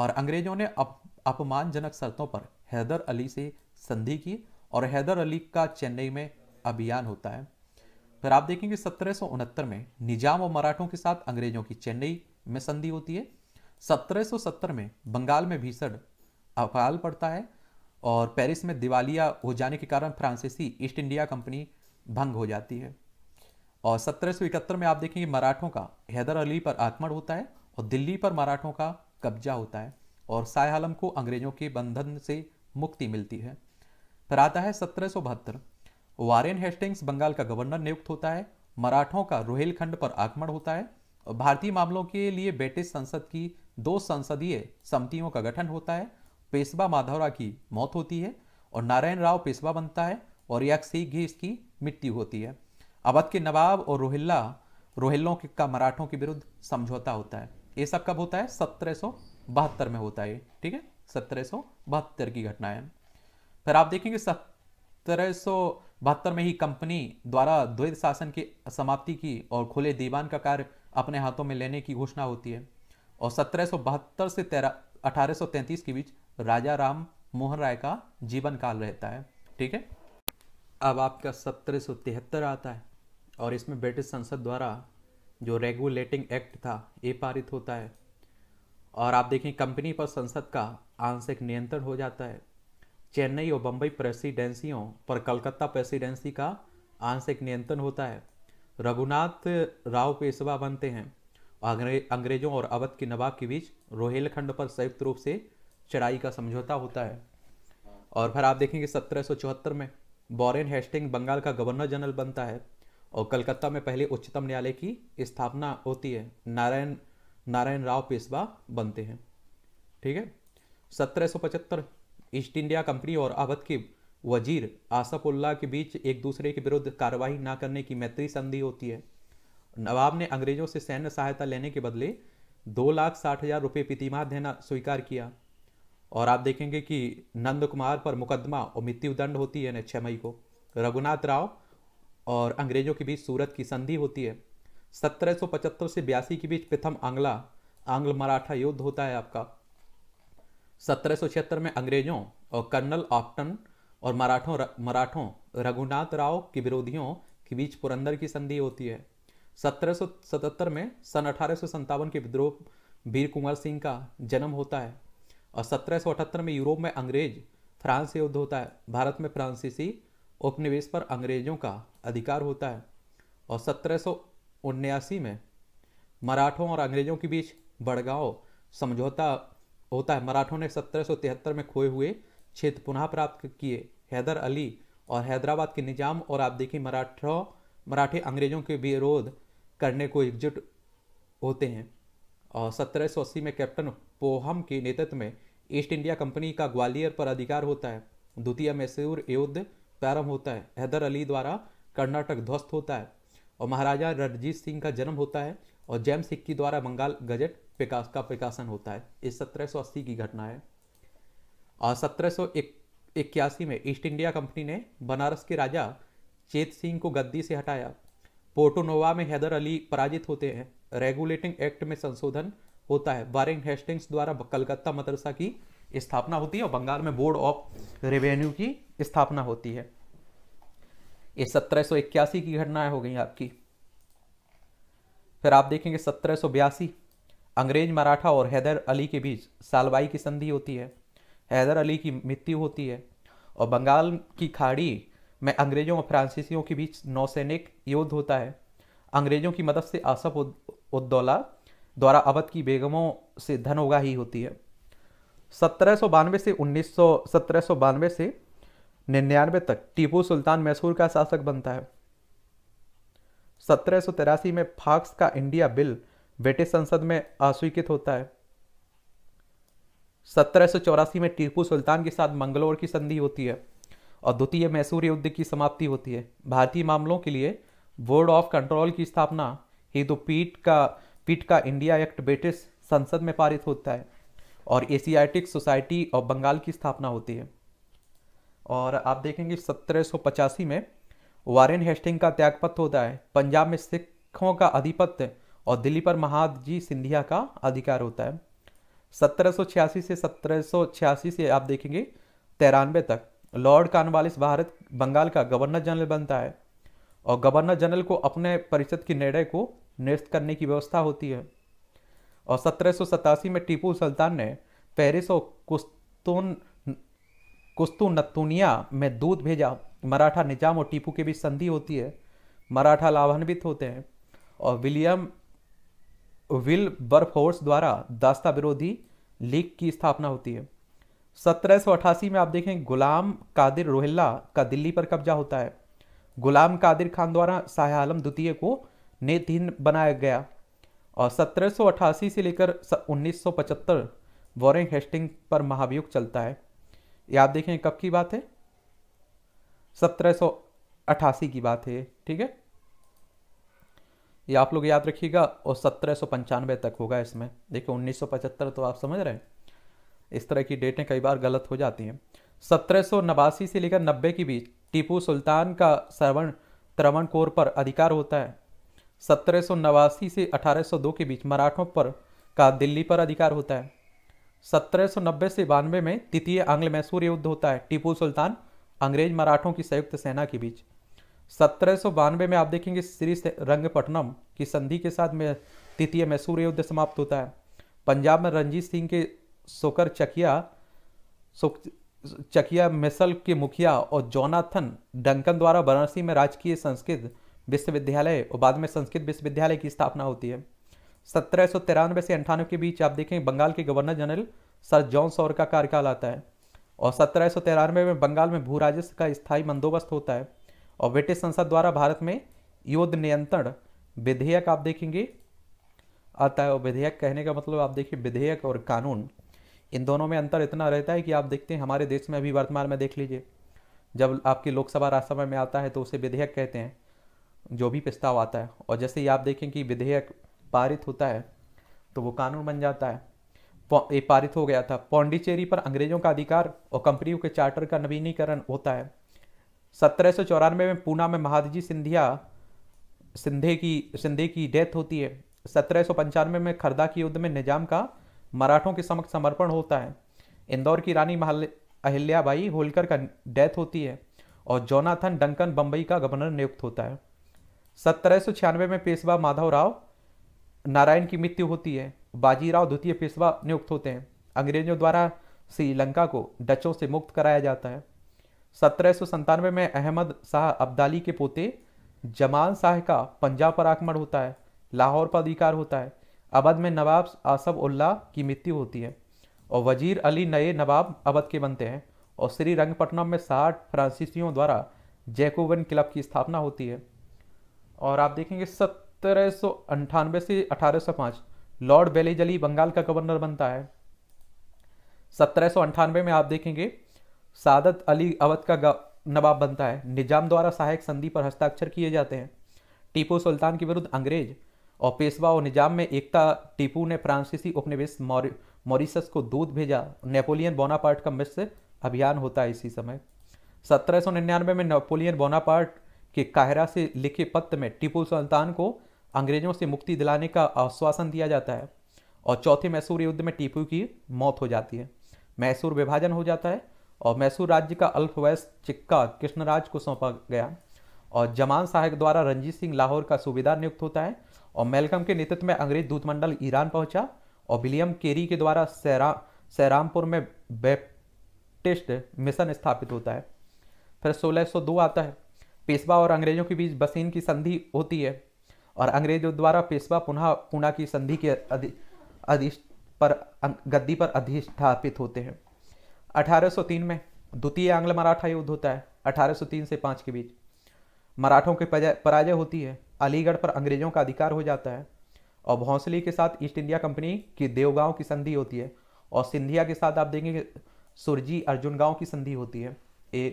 Speaker 1: और अंग्रेजों ने अप, अपमानजनक शर्तों पर हैदर अली से संधि की और हैदर अली का चेन्नई में अभियान होता है फिर आप देखेंगे सत्रह में निजाम और मराठों के साथ अंग्रेजों की चेन्नई में संधि होती है 1770 में बंगाल में भीषण अकाल पड़ता है और पेरिस में दिवालिया हो जाने के कारण फ्रांसीसी ईस्ट इंडिया कंपनी भंग हो जाती है और 1771 में आप देखेंगे मराठों का हैदर अली पर आक्रमण होता है और दिल्ली पर मराठों का कब्जा होता है और साय आलम को अंग्रेजों के बंधन से मुक्ति मिलती है फिर आता है सत्रह वारेन हेस्टिंग्स बंगाल का गवर्नर नियुक्त होता है मराठों का रोहिलखंड पर आक्रमण होता है और भारतीय मामलों के लिए ब्रिटिश संसद की दो संसदीय समितियों का गठन होता है पेशवा माधवरा की मौत होती है और नारायण राव पेशवा बनता है और यक्षीघ ही इसकी मृत्यु होती है अवध के नवाब और रोहिल्ला रोहिल्लों का मराठों के विरुद्ध समझौता होता है ये सब कब होता है सत्रह में होता है ठीक है सत्रह की घटना है फिर आप देखेंगे सत्रह सौ बहत्तर में ही कंपनी द्वारा द्वैत शासन की समाप्ति की और खुले दीवान का कार्य अपने हाथों में लेने की घोषणा होती है और सत्रह से अठारह के बीच राजा राम मोहन राय का जीवन काल रहता है ठीक है अब आपका सत्रह आता है और इसमें ब्रिटिश संसद द्वारा जो रेगुलेटिंग एक्ट था ये पारित होता है और आप देखें कंपनी पर संसद का आंशिक नियंत्रण हो जाता है चेन्नई और बम्बई प्रेसिडेंसियों पर कलकत्ता प्रेसिडेंसी का आंशिक नियंत्रण होता है रघुनाथ राव पेशवा बनते हैं अंग्रे, अंग्रेजों और अवध के नवाब के बीच रोहेलखंड पर संयुक्त रूप से चढ़ाई का समझौता होता है और फिर आप देखेंगे सत्रह में बॉरेन हेस्टिंग बंगाल का गवर्नर जनरल बनता है और कलकत्ता में पहले उच्चतम न्यायालय की स्थापना होती है नारायण नारायण राव पेशवा बनते हैं ठीक है सत्रह ईस्ट इंडिया कंपनी और अवध के वजीर आसफुल्ला के बीच एक दूसरे के विरुद्ध कार्रवाई ना करने की मैत्री संधि होती है नवाब ने अंग्रेजों से सैन्य सहायता लेने के बदले दो लाख साठ हजार रुपये प्रतिमाह देना स्वीकार किया और आप देखेंगे कि नंद कुमार पर मुकदमा और मृत्युदंड होती है छः मई को रघुनाथ राव और अंग्रेजों के बीच सूरत की संधि होती है 1775 से बयासी के बीच प्रथम आंग्ला आंग्ल मराठा युद्ध होता है आपका सत्रह में अंग्रेजों और कर्नल ऑप्टन और मराठों मराठों रघुनाथ राव के विरोधियों के बीच पुरंदर की संधि होती है 1777 में सन अठारह के विद्रोह वीर कुंवर सिंह का जन्म होता है और सत्रह में यूरोप में अंग्रेज फ्रांस से युद्ध होता है भारत में फ्रांसीसी उपनिवेश पर अंग्रेजों का अधिकार होता है और सत्रह में मराठों और अंग्रेजों के बीच बड़गांव समझौता होता है मराठों ने सत्रह में खोए हुए क्षेत्र पुनः प्राप्त किए हैदर अली और हैदराबाद के निजाम और आप देखिए मराठों मराठे अंग्रेजों के विरोध करने को एकजुट होते हैं और सत्रह में कैप्टन पोहम के नेतृत्व में ईस्ट इंडिया कंपनी का ग्वालियर पर अधिकार होता है द्वितीय मैसूर युद्ध प्रारंभ होता है हैदर अली द्वारा कर्नाटक ध्वस्त होता है और महाराजा रणजीत सिंह का जन्म होता है और जैम सिक्की द्वारा बंगाल गजट प्रकाश का प्रकाशन होता है ये 1780 की घटना है और सत्रह इक्यासी में ईस्ट इंडिया कंपनी ने बनारस के राजा चेत सिंह को गद्दी से हटाया पोर्टोनोवा में हैदर अली पराजित होते हैं रेगुलेटिंग एक्ट में संशोधन होता है वारिंग हेस्टिंग्स द्वारा कलकत्ता मदरसा की स्थापना होती है और बंगाल में बोर्ड ऑफ रेवेन्यू की स्थापना होती है ये सत्रह की घटनाएं हो गई आपकी फिर आप देखेंगे सत्रह अंग्रेज मराठा और हैदर अली के बीच सालवाई की संधि होती है हैदर अली की मृत्यु होती है और बंगाल की खाड़ी में अंग्रेजों और फ्रांसीसियों के बीच नौसैनिक युद्ध होता है अंग्रेजों की मदद से आसफ उद्दौला द्वारा अवध की बेगमों से धन ही होती है सत्रह से उन्नीस सत्रह से निन्यानवे तक टीपू सुल्तान मैसूर का शासक बनता है सत्रह में फाक्स का इंडिया बिल ब्रिटिश संसद में अस्वीकृत होता है सत्रह में टीपू सुल्तान के साथ मंगलोर की संधि होती है और द्वितीय मैसूर युद्ध की समाप्ति होती है भारतीय मामलों के लिए बोर्ड ऑफ कंट्रोल की स्थापना हिंदुपीठ तो का पीठ का इंडिया एक्ट ब्रिटिश संसद में पारित होता है और एशियाटिक सोसाइटी ऑफ बंगाल की स्थापना होती है और आप देखेंगे सत्रह में वारेन हेस्टिंग का त्यागपत्र होता है पंजाब में सिखों का आधिपत्य और दिल्ली पर महादजी सिंधिया का अधिकार होता है 1786 से 1786 से आप देखेंगे तिरानवे तक लॉर्ड कानवालिस भारत बंगाल का गवर्नर जनरल बनता है और गवर्नर जनरल को अपने परिषद के निर्णय को निरस्त करने की व्यवस्था होती है और सत्रह में टीपू सुल्तान ने पेरिस और कुस्तुन कुस्तुनतुनिया में दूध भेजा मराठा निजाम और टीपू के बीच संधि होती है मराठा लाभान्वित होते हैं और विलियम विल बर्फोर्स द्वारा दास्ता विरोधी लीग की स्थापना होती है सत्रह में आप देखें गुलाम कादिर रोहिल्ला का दिल्ली पर कब्जा होता है गुलाम कादिर खान द्वारा शाह आलम द्वितीय को नेतहीन बनाया गया और 1788 से लेकर 1975 वॉरिंग हेस्टिंग पर महाभियोग चलता है ये आप देखें कब की बात है 1788 की बात है ठीक है ये आप लोग याद रखिएगा और सत्रह सौ पंचानवे तक होगा इसमें देखिए उन्नीस सौ पचहत्तर तो आप समझ रहे हैं इस तरह की डेटें कई बार गलत हो जाती हैं सत्रह सौ नवासी से लेकर नब्बे के बीच टीपू सुल्तान का श्रवण त्रवण कोर पर अधिकार होता है सत्रह सौ नवासी से अठारह सौ दो के बीच मराठों पर का दिल्ली पर अधिकार होता है सत्रह सौ नब्बे से बानवे में तृतीय आंग्ल मैसूर युद्ध होता है टीपू सुल्तान अंग्रेज मराठों की संयुक्त सेना के बीच सत्रह में आप देखेंगे श्री रंगपट्टनम की संधि के साथ में तृतीय मैसूर युद्ध समाप्त होता है पंजाब में रंजीत सिंह के सोकर चकिया चकिया मिसल के मुखिया और जोनाथन डंकन द्वारा वाराणसी में राजकीय संस्कृत विश्वविद्यालय और बाद में संस्कृत विश्वविद्यालय की स्थापना होती है सत्रह से अंठानवे के बीच आप देखें बंगाल के गवर्नर जनरल सर जॉन सौर का कार्यकाल आता है और सत्रह में बंगाल में भू राजस्व का स्थायी बंदोबस्त होता है और ब्रिटिश संसद द्वारा भारत में युद्ध नियंत्रण विधेयक आप देखेंगे आता है और विधेयक कहने का मतलब आप देखिए विधेयक और कानून इन दोनों में अंतर इतना रहता है कि आप देखते हैं हमारे देश में अभी वर्तमान में देख लीजिए जब आपकी लोकसभा राज्यसभा में आता है तो उसे विधेयक कहते हैं जो भी प्रस्ताव आता है और जैसे ही आप देखें कि विधेयक पारित होता है तो वो कानून बन जाता है ये पारित हो गया था पौंडीचेरी पर अंग्रेजों का अधिकार और कंपनियों के चार्टर का नवीनीकरण होता है सत्रह में पूना में महादजी सिंधिया सिंधे की सिंधे की डेथ होती है सत्रह में खरदा के युद्ध में निजाम का मराठों के समक्ष समर्पण होता है इंदौर की रानी महल अहिल्याबाई होलकर का डेथ होती है और जोनाथन डंकन बम्बई का गवर्नर नियुक्त होता है सत्रह में पेशवा माधव राव नारायण की मृत्यु होती है बाजीराव द्वितीय पेशवा नियुक्त होते हैं अंग्रेजों द्वारा श्रीलंका को डचों से मुक्त कराया जाता है सत्रह में अहमद शाह अब्दाली के पोते जमाल शाह का पंजाब पर आक्रमण होता है लाहौर पर अधिकार होता है अवध में नवाब आसफ उल्लाह की मृत्यु होती है और वजीर अली नए नवाब अवध के बनते हैं और श्री रंगपट्टनम में साठ फ्रांसीसियों द्वारा जैकोवन क्लब की स्थापना होती है और आप देखेंगे सत्रह से अठारह लॉर्ड बेलेजली बंगाल का गवर्नर बनता है सत्रह में आप देखेंगे सादत अली अवध का नवाब बनता है निजाम द्वारा सहायक संधि पर हस्ताक्षर किए जाते हैं टीपू सुल्तान के विरुद्ध अंग्रेज और पेशवा और निजाम में एकता टीपू ने फ्रांसीसी उपनिवेश मॉरिसस को दूध भेजा नेपोलियन बोनापार्ट का मिश्र अभियान होता है इसी समय 1799 में नेपोलियन बोनापार्ट के काहरा से लिखे पत्र में टीपू सुल्तान को अंग्रेजों से मुक्ति दिलाने का आश्वासन दिया जाता है और चौथे मैसूर युद्ध में टीपू की मौत हो जाती है मैसूर विभाजन हो जाता है और मैसूर राज्य का अल्पवयस चिक्का कृष्णराज को सौंपा गया और जमान साहेब द्वारा रंजीत सिंह लाहौर का सूबेदार नियुक्त होता है और मेलकम के नेतृत्व में अंग्रेज दूतमंडल ईरान पहुंचा और विलियम केरी के द्वारा सैरा सैरामपुर में बैप्टिस्ट मिशन स्थापित होता है फिर 1602 आता है पेशवा और अंग्रेजों के बीच बसीन की संधि होती है और अंग्रेजों द्वारा पेशवा पुनः पूना की संधि के अधि, अधि पर अं, गद्दी पर अधिष्ठापित होते हैं 1803 में द्वितीय आंग्ल मराठा युद्ध होता है 1803 से 5 के बीच मराठों की पराजय होती है अलीगढ़ पर अंग्रेजों का अधिकार हो जाता है और भोंसले के साथ ईस्ट इंडिया कंपनी की देवगांव की संधि होती है और सिंधिया के साथ आप देखेंगे सुरजी अर्जुन गांव की संधि होती है ए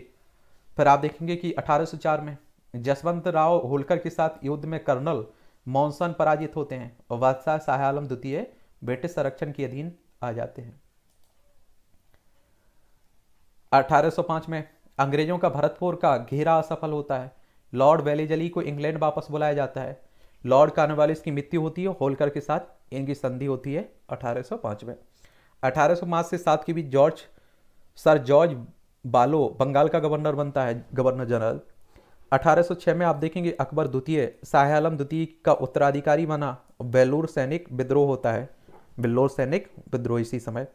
Speaker 1: फिर आप देखेंगे कि 1804 में जसवंत राव होलकर के साथ युद्ध में कर्नल मॉनसन पराजित होते हैं और बादशाह शाह आलम द्वितीय ब्रिटिश संरक्षण के अधीन आ जाते हैं 1805 में अंग्रेजों का भरतपुर का घेरा असफल होता है लॉर्ड वेलेजली को इंग्लैंड वापस बुलाया जाता है लॉर्ड कार्नवालिस की मृत्यु होती है होलकर के साथ इनकी संधि होती है 1805 में 1805 से सात के बीच जॉर्ज सर जॉर्ज बालो बंगाल का गवर्नर बनता है गवर्नर जनरल 1806 में आप देखेंगे अकबर द्वितीय शाह आलम द्वितीय का उत्तराधिकारी बना बेलोर सैनिक विद्रोह होता है बेलोर सैनिक विद्रोह इसी समय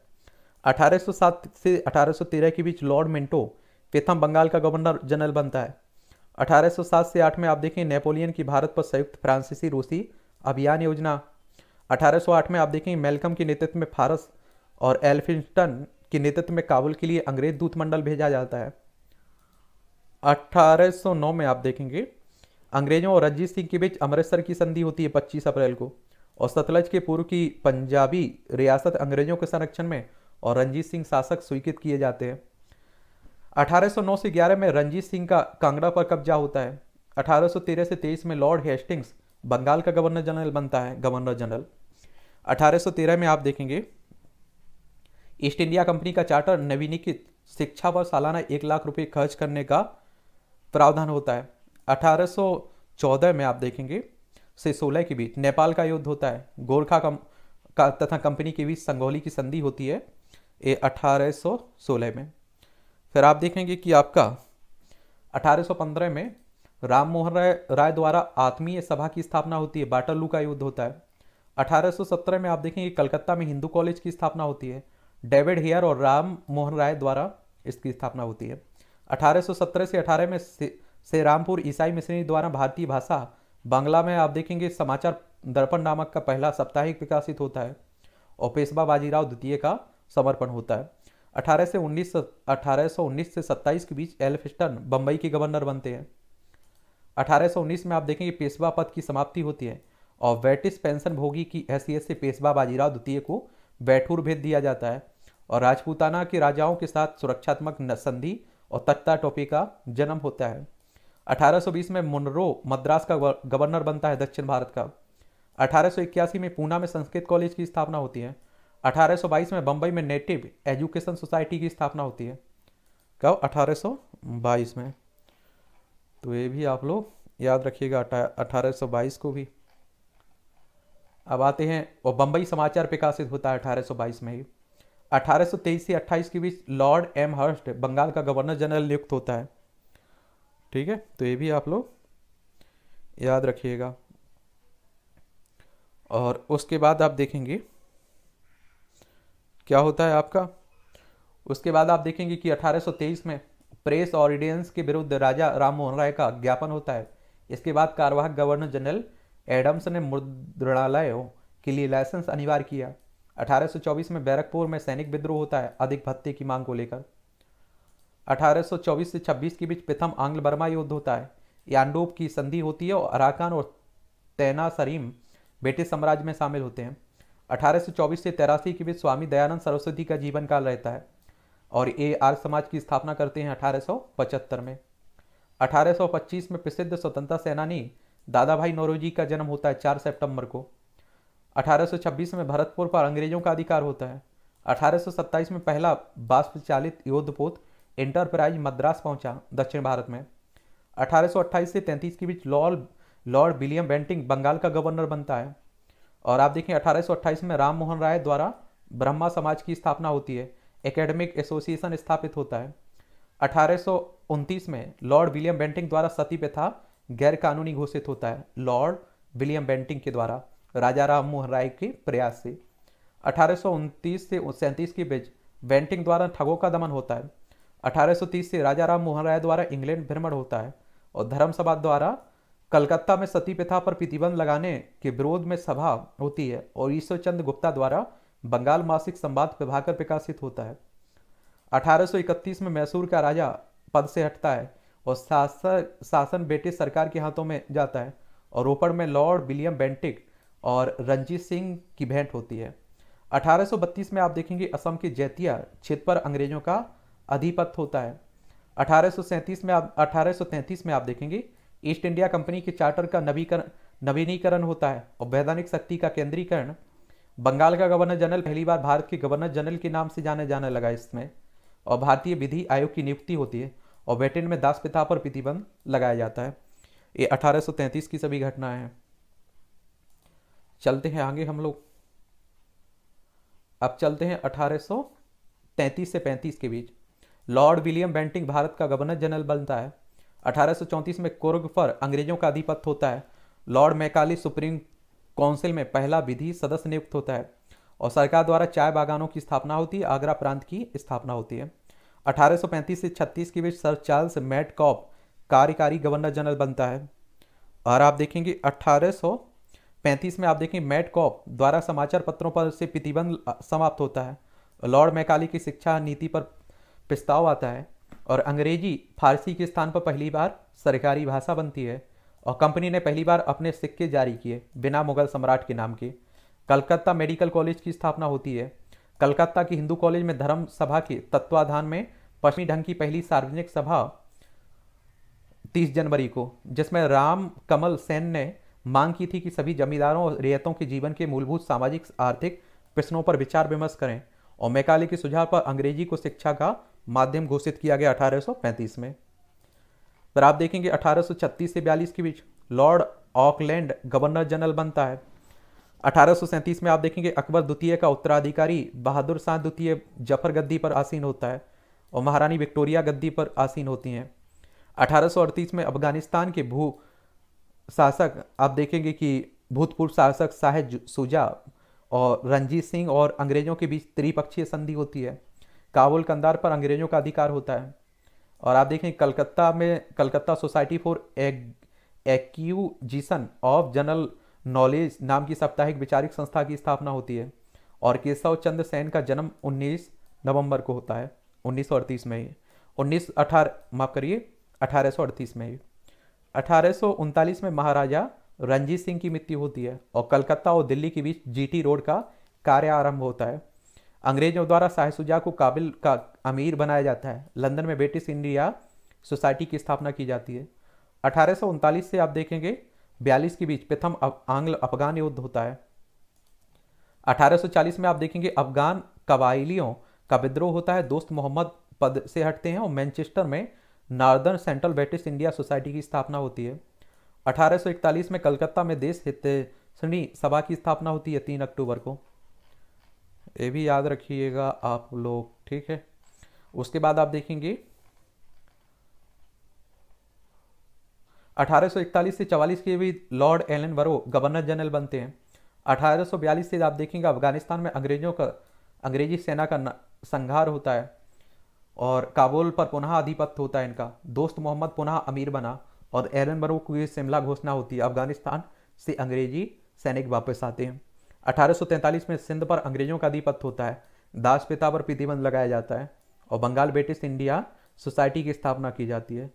Speaker 1: 1807 से 1813 के बीच लॉर्ड मिंटो प्रथम बंगाल का गवर्नर जनरल बनता है 1807 से 8 में आप देखें नेपोलियन की भारत पर संयुक्त फ्रांसीसी रूसी अभियान योजना 1808 में आप देखें मेलकम के नेतृत्व में फारस और एल्फिंस्टन के नेतृत्व में काबुल के लिए अंग्रेज दूत मंडल भेजा जाता है 1809 में आप देखेंगे अंग्रेजों और रंजीत सिंह के बीच अमृतसर की संधि होती है 25 अप्रैल को और सतलज के पूर्व की पंजाबी रियासत अंग्रेजों के संरक्षण में और रंजीत सिंह शासक स्वीकृत किए जाते हैं 1809 से 11 में रंजीत सिंह का कांगड़ा पर कब्जा होता है 1813 से 23 में लॉर्ड हेस्टिंग्स बंगाल का गवर्नर जनरल बनता है गवर्नर जनरल 1813 में आप देखेंगे ईस्ट इंडिया कंपनी का चार्टर नवीनीकृत शिक्षा पर सालाना एक लाख रुपए खर्च करने का प्रावधान होता है 1814 में आप देखेंगे से सोलह के बीच नेपाल का युद्ध होता है गोरखा कम का तथा कंपनी के बीच संगोली की संधि होती है ये 1816 में फिर आप देखेंगे कि आपका 1815 में राम मोहन राय राय द्वारा आत्मीय सभा की स्थापना होती है बाटलू का युद्ध होता है 1817 में आप देखेंगे कलकत्ता में हिंदू कॉलेज की स्थापना होती है डेविड हेयर और राम मोहन राय द्वारा इसकी स्थापना होती है 1817 से 18 में से, से रामपुर ईसाई मिश्री द्वारा भारतीय भाषा बांग्ला में आप देखेंगे समाचार दर्पण नामक का पहला साप्ताहिक विकासित होता है और पेशवा बाजीराव द्वितीय का समर्पण होता है 18 से 19 1819 से 27 के बीच एल्फिस्टन बम्बई के गवर्नर बनते हैं 1819 में आप देखेंगे पेशवा पद की समाप्ति होती है और वैटिस पेंशन भोगी की हैसियत से पेशवा बाजीराव द्वितीय को बैठूर भेज दिया जाता है और राजपूताना के राजाओं के साथ सुरक्षात्मक संधि और तख्ता टोपी का जन्म होता है 1820 में मुनरो मद्रास का गवर्नर बनता है दक्षिण भारत का 1881 में पूना में संस्कृत कॉलेज की स्थापना होती है 1822 में बंबई में नेटिव एजुकेशन सोसाइटी की स्थापना होती है कब 1822 में तो ये भी आप लोग याद रखिएगा 1822 को भी अब आते हैं और बंबई समाचार प्रकाशित होता है 1822 में ही 1823 से 28 के बीच लॉर्ड एम हर्स्ट बंगाल का गवर्नर जनरल नियुक्त होता है ठीक है तो ये भी आप लोग याद रखिएगा और उसके बाद आप देखेंगे क्या होता है आपका उसके बाद आप देखेंगे कि 1823 में प्रेस और के विरुद्ध राजा राम मोहन राय का ज्ञापन होता है इसके बाद कार्यवाहक गवर्नर जनरल एडम्स ने मुद्रणालयों के लिए लाइसेंस अनिवार्य किया 1824 में बैरकपुर में सैनिक विद्रोह होता है अधिक भत्ते की मांग को लेकर अठारह से छब्बीस के बीच प्रथम आंग्ल बर्मा युद्ध होता है यांडोब की संधि होती है और अराकान और तैना सरीम ब्रिटिश साम्राज्य में शामिल होते हैं 1824 से तेरासी के बीच स्वामी दयानंद सरस्वती का जीवन काल रहता है और ये आर्य समाज की स्थापना करते हैं 1875 में 1825 में प्रसिद्ध स्वतंत्रता सेनानी दादा भाई नौरोजी का जन्म होता है 4 सितंबर को 1826 में भरतपुर पर अंग्रेजों का अधिकार होता है 1827 में पहला बाष्प चालित युद्धपोत इंटरप्राइज मद्रास पहुंचा दक्षिण भारत में 1828 से 33 के बीच lord lord William Bentinck Bengal का गवर्नर बनता है और आप देखें अठारह में राम मोहन राय द्वारा ब्रह्मा समाज की स्थापना होती है एकेडमिक एसोसिएशन स्थापित होता है अठारह में लॉर्ड विलियम बेंटिंग द्वारा सती प्रथा गैरकानूनी घोषित होता है लॉर्ड विलियम बेंटिंग के द्वारा राजा राम मोहन राय के प्रयास से अठारह से सैंतीस के बीच बेंटिंग द्वारा ठगों का दमन होता है 1830 से राजा राम मोहन राय द्वारा इंग्लैंड भ्रमण होता है और धर्म सभा द्वारा कलकत्ता में सती प्रथा पर प्रतिबंध लगाने के विरोध में सभा होती है और ईश्वरचंद गुप्ता द्वारा बंगाल मासिक संवाद प्रभाकर प्रकाशित होता है 1831 में मैसूर का राजा पद से हटता है और शासन शासन ब्रिटिश सरकार के हाथों में जाता है और रोपड़ में लॉर्ड विलियम बेंटिक और रंजीत सिंह की भेंट होती है 1832 में आप देखेंगे असम की जैतिया क्षेत्र पर अंग्रेजों का अधिपत्य होता है अठारह में आप अठारह में आप देखेंगे ईस्ट इंडिया कंपनी के चार्टर का नवीकरण नवीनीकरण होता है और वैधानिक शक्ति का केंद्रीकरण बंगाल का गवर्नर जनरल पहली बार भारत के गवर्नर जनरल के नाम से जाने जाने लगा इसमें और भारतीय विधि आयोग की नियुक्ति होती है और ब्रिटेन में दास प्रथा पर प्रतिबंध लगाया जाता है ये 1833 की सभी घटनाएं हैं चलते हैं आगे हम लोग अब चलते हैं 1833 से 35 के बीच लॉर्ड विलियम बेंटिंग भारत का गवर्नर जनरल बनता है 1834 में कुर्ग पर अंग्रेजों का अधिपत्य होता है लॉर्ड मैकाली सुप्रीम काउंसिल में पहला विधि सदस्य नियुक्त होता है और सरकार द्वारा चाय बागानों की स्थापना होती है आगरा प्रांत की स्थापना होती है 1835 से 36 के बीच सर चार्ल्स मैट कॉप कार्यकारी गवर्नर जनरल बनता है और आप देखेंगे 1835 में आप देखेंगे मैट कॉप द्वारा समाचार पत्रों पर से प्रतिबंध समाप्त होता है लॉर्ड मैकाली की शिक्षा नीति पर प्रस्ताव आता है और अंग्रेजी फारसी के स्थान पर पहली बार सरकारी भाषा बनती है और कंपनी ने पहली बार अपने सिक्के जारी किए बिना मुगल सम्राट के नाम के कलकत्ता मेडिकल कॉलेज की स्थापना होती है कलकत्ता की हिंदू कॉलेज में धर्म सभा के तत्वाधान में पश्चिमी ढंग की पहली सार्वजनिक सभा 30 जनवरी को जिसमें राम कमल सेन ने मांग की थी कि सभी जमींदारों और रियतों के जीवन के मूलभूत सामाजिक आर्थिक प्रश्नों पर विचार विमर्श करें और मैकाले के सुझाव पर अंग्रेजी को शिक्षा का माध्यम घोषित किया गया 1835 में पर आप देखेंगे 1836 से 42 के बीच लॉर्ड ऑकलैंड गवर्नर जनरल बनता है अठारह में आप देखेंगे अकबर द्वितीय का उत्तराधिकारी बहादुर शाह द्वितीय जफर गद्दी पर आसीन होता है और महारानी विक्टोरिया गद्दी पर आसीन होती हैं अठारह में अफगानिस्तान के भू शासक आप देखेंगे कि भूतपूर्व शासक शाहेद सुजा और रंजीत सिंह और अंग्रेजों के बीच त्रिपक्षीय संधि होती है काबुल कंदार पर अंग्रेज़ों का अधिकार होता है और आप देखें कलकत्ता में Calcutta society for acquisition of general knowledge नाम की साप्ताहिक वैचारिक संस्था की स्थापना होती है और केशव चंद्र सेन का जन्म 19 नवंबर को होता है 1938 में ही उन्नीस अठारह माफ करिए अठारह में ही अठारह में महाराजा रंजीत सिंह की मृत्यु होती है और कलकत्ता और दिल्ली के बीच जीटी रोड का कार्य आरंभ होता है अंग्रेजों द्वारा शाहसुजा को काबिल का अमीर बनाया जाता है लंदन में ब्रिटिश इंडिया सोसाइटी की स्थापना की जाती है अठारह से आप देखेंगे बयालीस के बीच प्रथम आंग्ल अफगान युद्ध होता है 1840 में आप देखेंगे अफगान कबाइलियों का विद्रोह होता है दोस्त मोहम्मद पद से हटते हैं और मैनचेस्टर में northern central British India society की स्थापना होती है 1841 में कलकत्ता में देश हित सभा की स्थापना होती है 3 अक्टूबर को ये भी याद रखिएगा आप लोग ठीक है उसके बाद आप देखेंगे 1841 से 44 के भी lord Ellenborough governor general बनते हैं 1842 से आप देखेंगे अफगानिस्तान में अंग्रेजों का अंग्रेजी सेना का संघार होता है और काबुल पर पुनः आधिपत्य होता है इनका दोस्त मोहम्मद पुनः अमीर बना और एलन बरो की शिमला घोषणा होती है अफगानिस्तान से अंग्रेजी सैनिक वापस आते हैं 1843 में सिंध पर अंग्रेजों का अधिपत्य होता है दास पिता पर प्रतिबंध लगाया जाता है और बंगाल ब्रिटिश इंडिया सोसाइटी की स्थापना की जाती है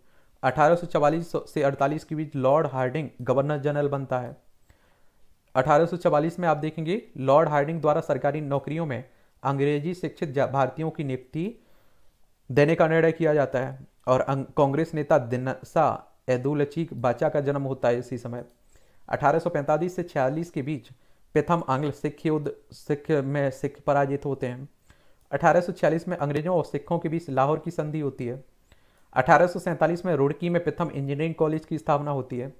Speaker 1: 1844 से 48 के बीच लॉर्ड हार्डिंग गवर्नर जनरल बनता है 1844 में आप देखेंगे लॉर्ड हार्डिंग द्वारा सरकारी नौकरियों में अंग्रेजी शिक्षित भारतीयों की नियुक्ति देने का निर्णय किया जाता है और अं-, कांग्रेस नेता दिनसा एदुलचीक बाचा का जन्म होता है इसी समय अठारह से छियालीस के बीच प्रथम आंग्ल सिख युद्ध सिख में सिख पराजित होते हैं 1846 में अंग्रेजों और सिखों के बीच लाहौर की संधि होती है 1847 में रुड़की में प्रथम इंजीनियरिंग कॉलेज की स्थापना होती है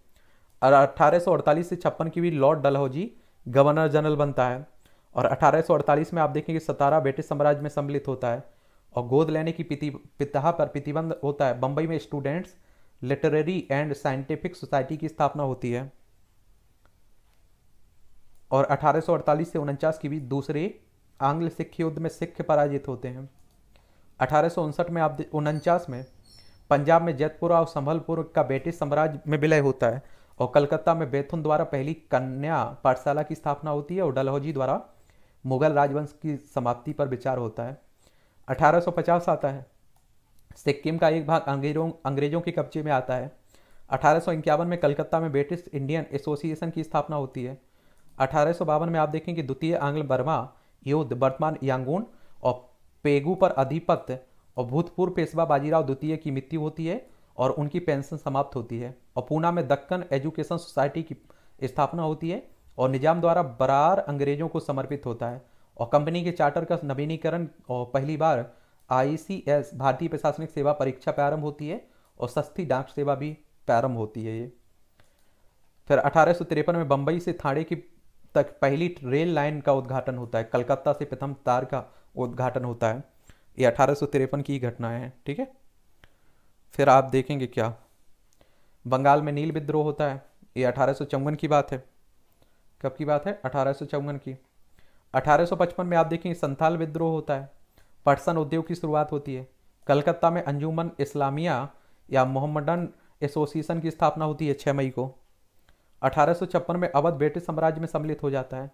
Speaker 1: और 1848 से छप्पन की भी लॉर्ड डलहौजी गवर्नर जनरल बनता है और 1848 में आप देखेंगे सतारा ब्रिटिश साम्राज्य में सम्मिलित होता है और गोद लेने की पिति पिता पर प्रतिबंध होता है बम्बई में students literary and scientific society की स्थापना होती है और 1848 से उनचास के बीच दूसरे आंग्ल सिख युद्ध में सिख पराजित होते हैं अठारह में आप उनचास में पंजाब में जैतपुरा और संभलपुर का ब्रिटिश साम्राज्य में विलय होता है और कलकत्ता में बेथुन द्वारा पहली कन्या पाठशाला की स्थापना होती है और डलहौजी द्वारा मुगल राजवंश की समाप्ति पर विचार होता है 1850 आता है सिक्किम का एक भाग अंग्रेजों अंग्रेजों के कब्जे में आता है अठारह में कलकत्ता में ब्रिटिश इंडियन एसोसिएशन की स्थापना होती है अठारह में आप देखें कि द्वितीय आंग्ल बर्मा युद्ध वर्तमान यांगून और पेगू पर अधिपत्य और भूतपूर्व पेशवा बाजीराव द्वितीय की मृत्यु होती है और उनकी पेंशन समाप्त होती है और पूना में दक्कन एजुकेशन सोसाइटी की स्थापना होती है और निजाम द्वारा बरार अंग्रेजों को समर्पित होता है और कंपनी के चार्टर का नवीनीकरण और पहली बार आईसीएस भारतीय प्रशासनिक सेवा परीक्षा प्रारंभ होती है और सस्ती डाक सेवा भी प्रारंभ होती है ये फिर अठारह में बम्बई से थाड़े की तक पहली रेल लाइन का उद्घाटन होता है कलकत्ता से प्रथम तार का उद्घाटन होता है ये अठारह की घटना है ठीक है फिर आप देखेंगे क्या बंगाल में नील विद्रोह होता है ये अठारह की बात है कब की बात है अठारह की 1855 में आप देखेंगे संथाल विद्रोह होता है पटसन उद्योग की शुरुआत होती है कलकत्ता में अंजुमन इस्लामिया या मोहम्मदन एसोसिएशन की स्थापना होती है छः मई को अठारह में अवध ब्रिटिश साम्राज्य में सम्मिलित हो जाता है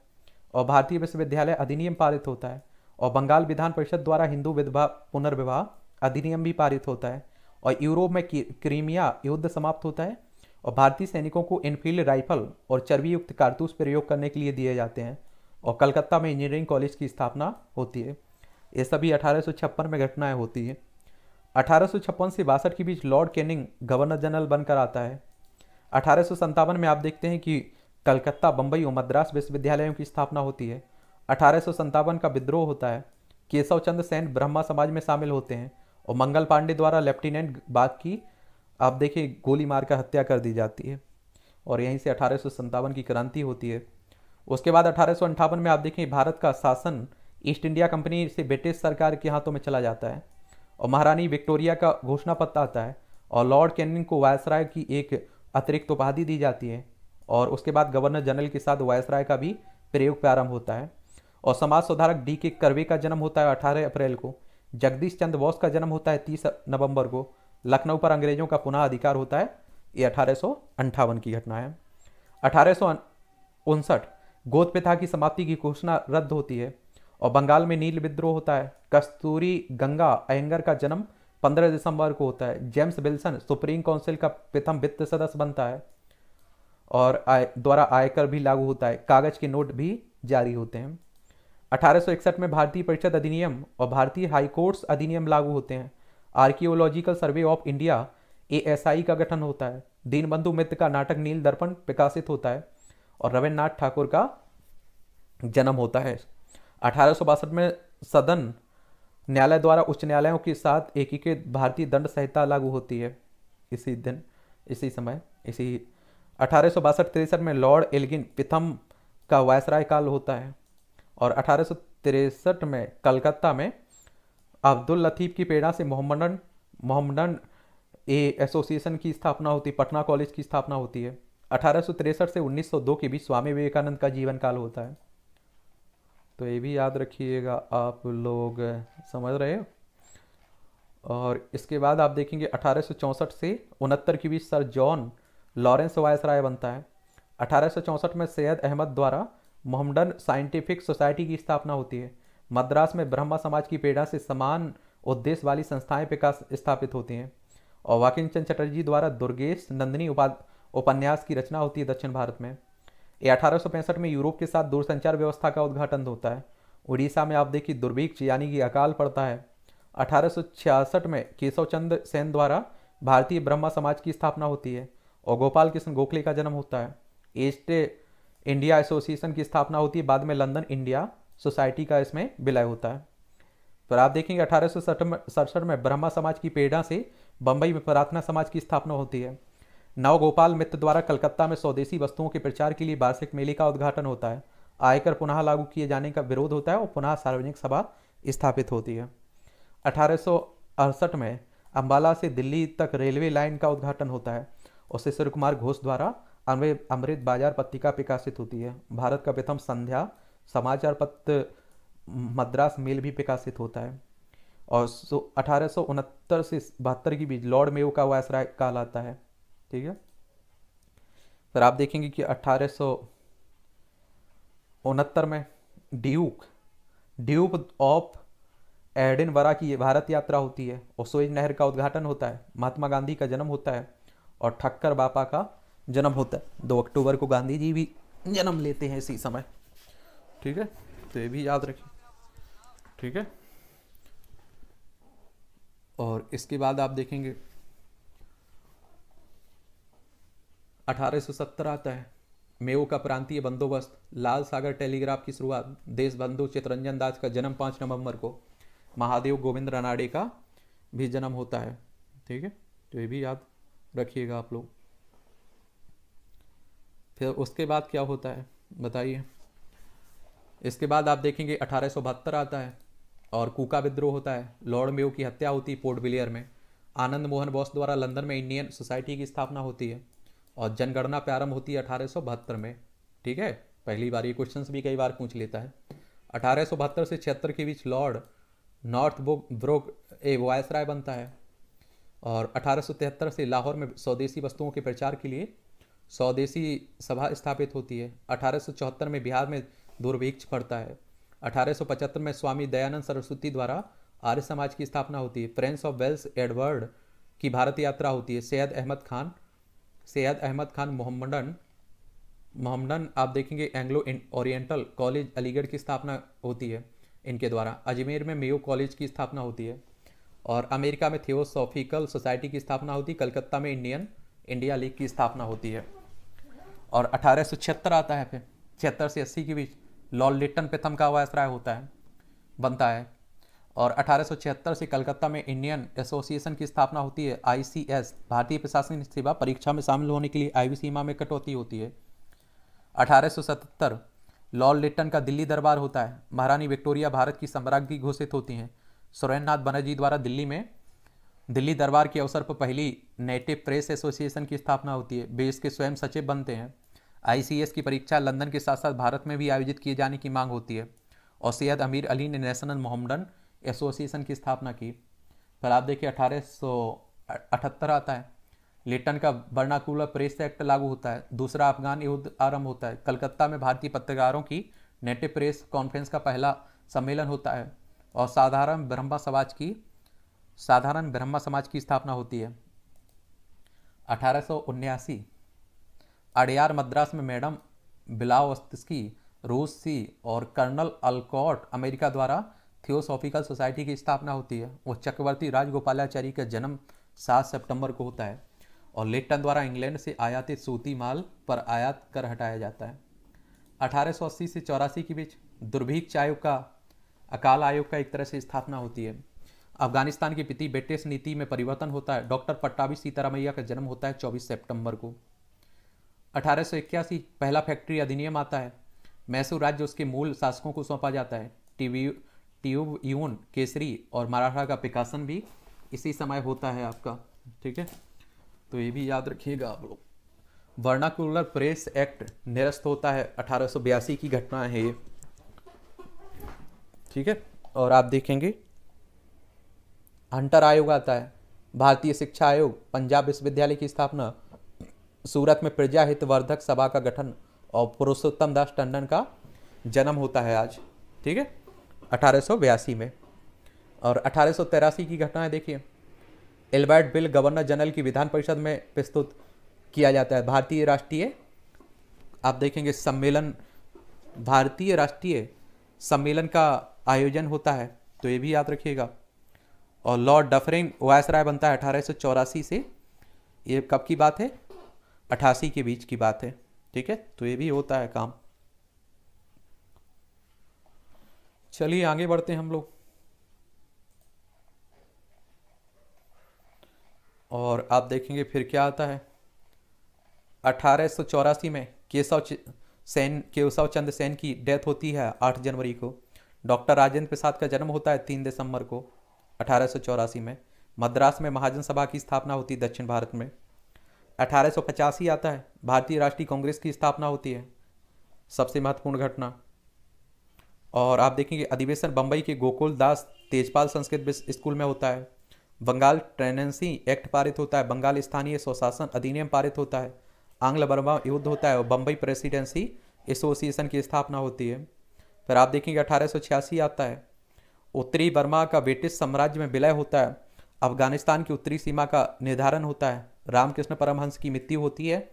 Speaker 1: और भारतीय विश्वविद्यालय अधिनियम पारित होता है और बंगाल विधान परिषद द्वारा हिंदू विधवा पुनर्विवाह अधिनियम भी पारित होता है और यूरोप में क्रीमिया युद्ध समाप्त होता है और भारतीय सैनिकों को इनफील्ड राइफल और चर्बी युक्त कारतूस प्रयोग करने के लिए दिए जाते हैं और कलकत्ता में इंजीनियरिंग कॉलेज की स्थापना होती है ये सभी अठारह में घटनाएँ होती हैं अठारह से बासठ के बीच लॉर्ड कैनिंग गवर्नर जनरल बनकर आता है अठारह में आप देखते हैं कि कलकत्ता बम्बई और मद्रास विश्वविद्यालयों की स्थापना होती है अठारह का विद्रोह होता है केशव चंद्र सेन ब्रह्मा समाज में शामिल होते हैं और मंगल पांडे द्वारा लेफ्टिनेंट बाग की आप देखिए गोली मारकर हत्या कर दी जाती है और यहीं से अठारह की क्रांति होती है उसके बाद अठारह में आप देखें भारत का शासन ईस्ट इंडिया कंपनी से ब्रिटिश सरकार के हाथों में चला जाता है और महारानी विक्टोरिया का घोषणा पत्र आता है और लॉर्ड कैनिंग को वायसराय की एक अतिरिक्त उपाधि दी जाती है और उसके बाद गवर्नर जनरल के साथ राय का भी प्रयोग प्रारंभ होता है और समाज सुधारक डी के करवे का जन्म होता है अठारह अप्रैल को जगदीश चंद्र बोस का जन्म होता है तीस नवंबर को लखनऊ पर अंग्रेजों का पुनः अधिकार होता है ये अठारह की घटना है अठारह उनसठ गोद प्रथा की समाप्ति की घोषणा रद्द होती है और बंगाल में नील विद्रोह होता है कस्तूरी गंगा अयंगर का जन्म 15 दिसंबर को होता है जेम्स विल्सन सुप्रीम काउंसिल का प्रथम वित्त सदस्य बनता है और आय द्वारा आयकर भी लागू होता है कागज के नोट भी जारी होते हैं 1861 में भारतीय परिषद अधिनियम और भारतीय कोर्ट्स अधिनियम लागू होते हैं आर्कियोलॉजिकल सर्वे ऑफ इंडिया ए का गठन होता है दीनबंधु मित्र का नाटक नील दर्पण प्रकाशित होता है और रविन्द्रनाथ ठाकुर का जन्म होता है अठारह में सदन न्यायालय द्वारा उच्च न्यायालयों के साथ एकीकृत भारतीय दंड संहिता लागू होती है इसी दिन इसी समय इसी अठारह सौ बासठ तिरसठ में लॉर्ड एल्गिन पिथम का वायसराय काल होता है और अठारह सौ तिरसठ में कलकत्ता में अब्दुल लतीफ़ की प्रेरणा से मोहम्मदन मोहम्मदन ए एसोसिएशन की स्थापना होती पटना कॉलेज की स्थापना होती है अठारह से 1902 के बीच स्वामी विवेकानंद का जीवन काल होता है तो ये भी याद रखिएगा आप लोग समझ रहे हो और इसके बाद आप देखेंगे अठारह से उनहत्तर के बीच sir John Lawrence viceroy बनता है अठारह में सैयद अहमद द्वारा मोहम्मडन साइंटिफिक सोसाइटी की स्थापना होती है मद्रास में ब्रह्मा समाज की पेड़ा से समान उद्देश्य वाली संस्थाएं विकास स्थापित होती हैं और वाकिन चंद चटर्जी द्वारा दुर्गेश नंदिनी उपन्यास की रचना होती है दक्षिण भारत में ये अठारह में यूरोप के साथ दूरसंचार व्यवस्था का उद्घाटन होता है उड़ीसा में आप देखिए दुर्भिक्ष यानी कि अकाल पड़ता है अठारह में केशव चंद्र सेन द्वारा भारतीय ब्रह्मा समाज की स्थापना होती है और गोपाल कृष्ण गोखले का जन्म होता है ईस्ट इंडिया एसोसिएशन की स्थापना होती है बाद में लंदन इंडिया सोसाइटी का इसमें विलय होता है तो आप देखेंगे अठारह में ब्रह्मा समाज की पेड़ा से बम्बई में प्रार्थना समाज की स्थापना होती है नवगोपाल मित्र द्वारा कलकत्ता में स्वदेशी वस्तुओं के प्रचार के लिए वार्षिक मेले का उद्घाटन होता है आयकर पुनः लागू किए जाने का विरोध होता है और पुनः सार्वजनिक सभा स्थापित होती है अठारह में अम्बाला से दिल्ली तक रेलवे लाइन का उद्घाटन होता है और शिशिर कुमार घोष द्वारा अमृत बाजार पत्रिका प्रकाशित होती है भारत का प्रथम संध्या समाचार पत्र मद्रास मेल भी प्रकाशित होता है और अठारह से बहत्तर के बीच लॉर्ड मेयो का वायसराय कहलाता है ठीक है फिर आप देखेंगे कि अट्ठारह में ड्यूक ड्यूक ऑफ वरा की भारत यात्रा होती है और सोएज नहर का उद्घाटन होता है महात्मा गांधी का जन्म होता है और ठक्कर बापा का जन्म होता है दो अक्टूबर को गांधी जी भी जन्म लेते हैं इसी समय ठीक है तो ये भी याद रखें ठीक है और इसके बाद आप देखेंगे 1870 आता है मेयो का प्रांतीय बंदोबस्त लाल सागर टेलीग्राफ की शुरुआत देशबंधु चितरंजन दास का जन्म पाँच नवंबर को महादेव गोविंद रनाडे का भी जन्म होता है ठीक है तो ये भी याद रखिएगा आप लोग फिर उसके बाद क्या होता है बताइए इसके बाद आप देखेंगे अठारह आता है और कूका विद्रोह होता है लॉर्ड मेयो की हत्या होती है पोर्ट बिलियर में आनंद मोहन बोस द्वारा लंदन में इंडियन सोसाइटी की स्थापना होती है और जनगणना प्रारंभ होती है अठारह में ठीक है पहली बार ये क्वेश्चन भी कई बार पूछ लेता है अठारह से छिहत्तर के बीच lord Northbrook viceroy बनता है और अठारह से लाहौर में स्वदेशी वस्तुओं के प्रचार के लिए स्वदेशी सभा स्थापित होती है अठारह में बिहार में दुर्भिक्ष पड़ता है अठारह में स्वामी दयानंद सरस्वती द्वारा आर्य समाज की स्थापना होती है प्रिंस ऑफ वेल्स एडवर्ड की भारत यात्रा होती है सैयद अहमद खान सैयद अहमद खान मोहम्मदन मोहम्मदन आप देखेंगे एंग्लो ओरिएंटल कॉलेज अलीगढ़ की स्थापना होती है इनके द्वारा अजमेर में मेयो कॉलेज की स्थापना होती है और अमेरिका में थियोसॉफिकल सोसाइटी की स्थापना होती है कलकत्ता में इंडियन इंडिया लीग की स्थापना होती है और अठारह आता है फिर छिहत्तर से अस्सी के बीच लॉर्ड लिट्टन प्रथम का वायसराय होता है बनता है और अठारह से कलकत्ता में इंडियन एसोसिएशन की स्थापना होती है आईसीएस भारतीय प्रशासनिक सेवा परीक्षा में शामिल होने के लिए आईवी सीमा में कटौती होती है 1877 लॉर्ड लिट्टन का दिल्ली दरबार होता है महारानी विक्टोरिया भारत की सम्राज्ञी घोषित होती हैं सुरेंद्रनाथ बनर्जी द्वारा दिल्ली में दिल्ली दरबार के अवसर पर पहली नेटिव प्रेस एसोसिएशन की स्थापना होती है बेस के स्वयं सचिव बनते हैं आईसीएस की परीक्षा लंदन के साथ साथ भारत में भी आयोजित किए जाने की मांग होती है और सैयद अमीर अली ने नेशनल मोहम्मडन एसोसिएशन की स्थापना की पर आप देखिए अठारह आता है लिटन का बर्नाकुला प्रेस एक्ट लागू होता है दूसरा अफगान युद्ध आरंभ होता है कलकत्ता में भारतीय पत्रकारों की नेटिव प्रेस कॉन्फ्रेंस का पहला सम्मेलन होता है और साधारण ब्रह्मा समाज की साधारण ब्रह्मा समाज की स्थापना होती है अठारह अड़ियार मद्रास में मैडम बिलावस्तकी रूस सी और कर्नल अलकॉट अमेरिका द्वारा थियोसॉफिकल सोसाइटी की स्थापना होती है वो चक्रवर्ती राजगोपालाचारी का जन्म सात सितंबर को होता है और लेटन द्वारा इंग्लैंड से आयातित सूती माल पर आयात कर हटाया जाता है 1880 से चौरासी के बीच दुर्भिक्ष आयोग का अकाल आयोग का एक तरह से स्थापना होती है अफगानिस्तान की पिति ब्रिटिश नीति में परिवर्तन होता है डॉक्टर पट्टावी सीतारामैया का जन्म होता है 24 सितंबर को 1881 पहला फैक्ट्री अधिनियम आता है मैसूर राज्य उसके मूल शासकों को सौंपा जाता है टीवी ट्यूब यून केसरी और मराठा का पिकासन भी इसी समय होता है आपका ठीक है तो ये भी याद रखिएगा आप लोग वर्णाकुलर प्रेस एक्ट निरस्त होता है अठारह की घटना है ये ठीक है और आप देखेंगे हंटर आयोग आता है भारतीय शिक्षा आयोग पंजाब विश्वविद्यालय की स्थापना सूरत में प्रजा हितवर्धक सभा का गठन और पुरुषोत्तम दास टंडन का जन्म होता है आज ठीक है अठारह में और अठारह की घटना है देखिए एल्बर्ट बिल गवर्नर जनरल की विधान परिषद में प्रस्तुत किया जाता है भारतीय राष्ट्रीय आप देखेंगे सम्मेलन भारतीय राष्ट्रीय सम्मेलन का आयोजन होता है तो ये भी याद रखिएगा और लॉर्ड डफरिन राय बनता है अठारह से ये कब की बात है अठासी के बीच की बात है ठीक है तो ये भी होता है काम चलिए आगे बढ़ते हैं हम लोग और आप देखेंगे फिर क्या आता है अठारह में केशव सेन केशव चंद सेन की डेथ होती है 8 जनवरी को डॉक्टर राजेंद्र प्रसाद का जन्म होता है तीन दिसंबर को अठारह में मद्रास में महाजन सभा की स्थापना होती है दक्षिण भारत में अठारह आता है भारतीय राष्ट्रीय कांग्रेस की स्थापना होती है सबसे महत्वपूर्ण घटना और आप देखेंगे अधिवेशन बम्बई के गोकुल दास तेजपाल संस्कृत स्कूल में होता है बंगाल ट्रेनेंसी एक्ट पारित होता है बंगाल स्थानीय स्वशासन अधिनियम पारित होता है आंग्ल बर्मा युद्ध होता है और बम्बई प्रेसिडेंसी एसोसिएशन की स्थापना होती है फिर आप देखेंगे अठारह आता है उत्तरी बर्मा का ब्रिटिश साम्राज्य में विलय होता है अफगानिस्तान की उत्तरी सीमा का निर्धारण होता है रामकृष्ण परमहंस की मृत्यु होती है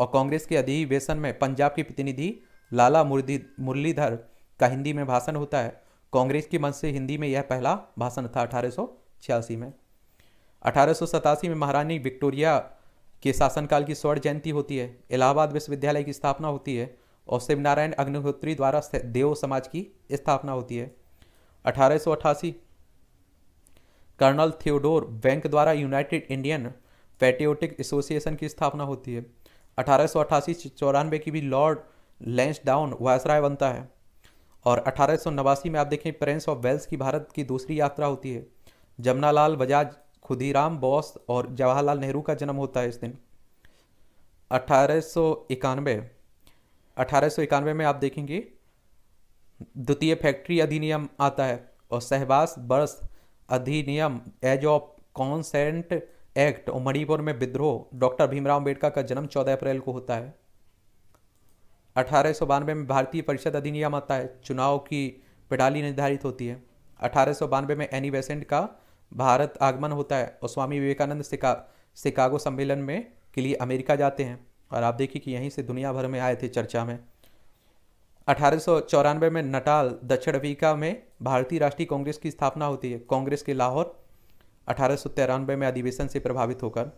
Speaker 1: और कांग्रेस के अधिवेशन में पंजाब के प्रतिनिधि लाला मुरली मुरलीधर का हिंदी में भाषण होता है कांग्रेस की मंच से हिंदी में यह पहला भाषण था अठारह में अठारह में महारानी विक्टोरिया के शासनकाल की स्वर्ण जयंती होती है इलाहाबाद विश्वविद्यालय की स्थापना होती है और शिवनारायण अग्निहोत्री द्वारा देव समाज की स्थापना होती है अठारह कर्नल थियोडोर बैंक द्वारा यूनाइटेड इंडियन पैट्रियोटिक एसोसिएशन की स्थापना होती है अठारह सौ चौरानवे की भी लॉर्ड लेंस डाउन वायसराय बनता है और अठारह में आप देखें प्रिंस ऑफ वेल्स की भारत की दूसरी यात्रा होती है जमनालाल बजाज खुदीराम बोस और जवाहरलाल नेहरू का जन्म होता है इस दिन अठारह सौ में आप देखेंगे द्वितीय फैक्ट्री अधिनियम आता है और सहवास बर्स अधिनियम एज ऑफ कॉन्सेंट एक्ट और मणिपुर में विद्रोह डॉक्टर भीमराव अम्बेडकर का जन्म 14 अप्रैल को होता है अठारह में भारतीय परिषद अधिनियम आता है चुनाव की पिडाली निर्धारित होती है अठारह में एनी बेसेंट का भारत आगमन होता है और स्वामी विवेकानंद सिका शिकागो सम्मेलन में के लिए अमेरिका जाते हैं और आप देखिए कि यहीं से दुनिया भर में आए थे चर्चा में अठारह में नटाल दक्षिण अफ्रीका में भारतीय राष्ट्रीय कांग्रेस की स्थापना होती है कांग्रेस के लाहौर अठारह में अधिवेशन से प्रभावित होकर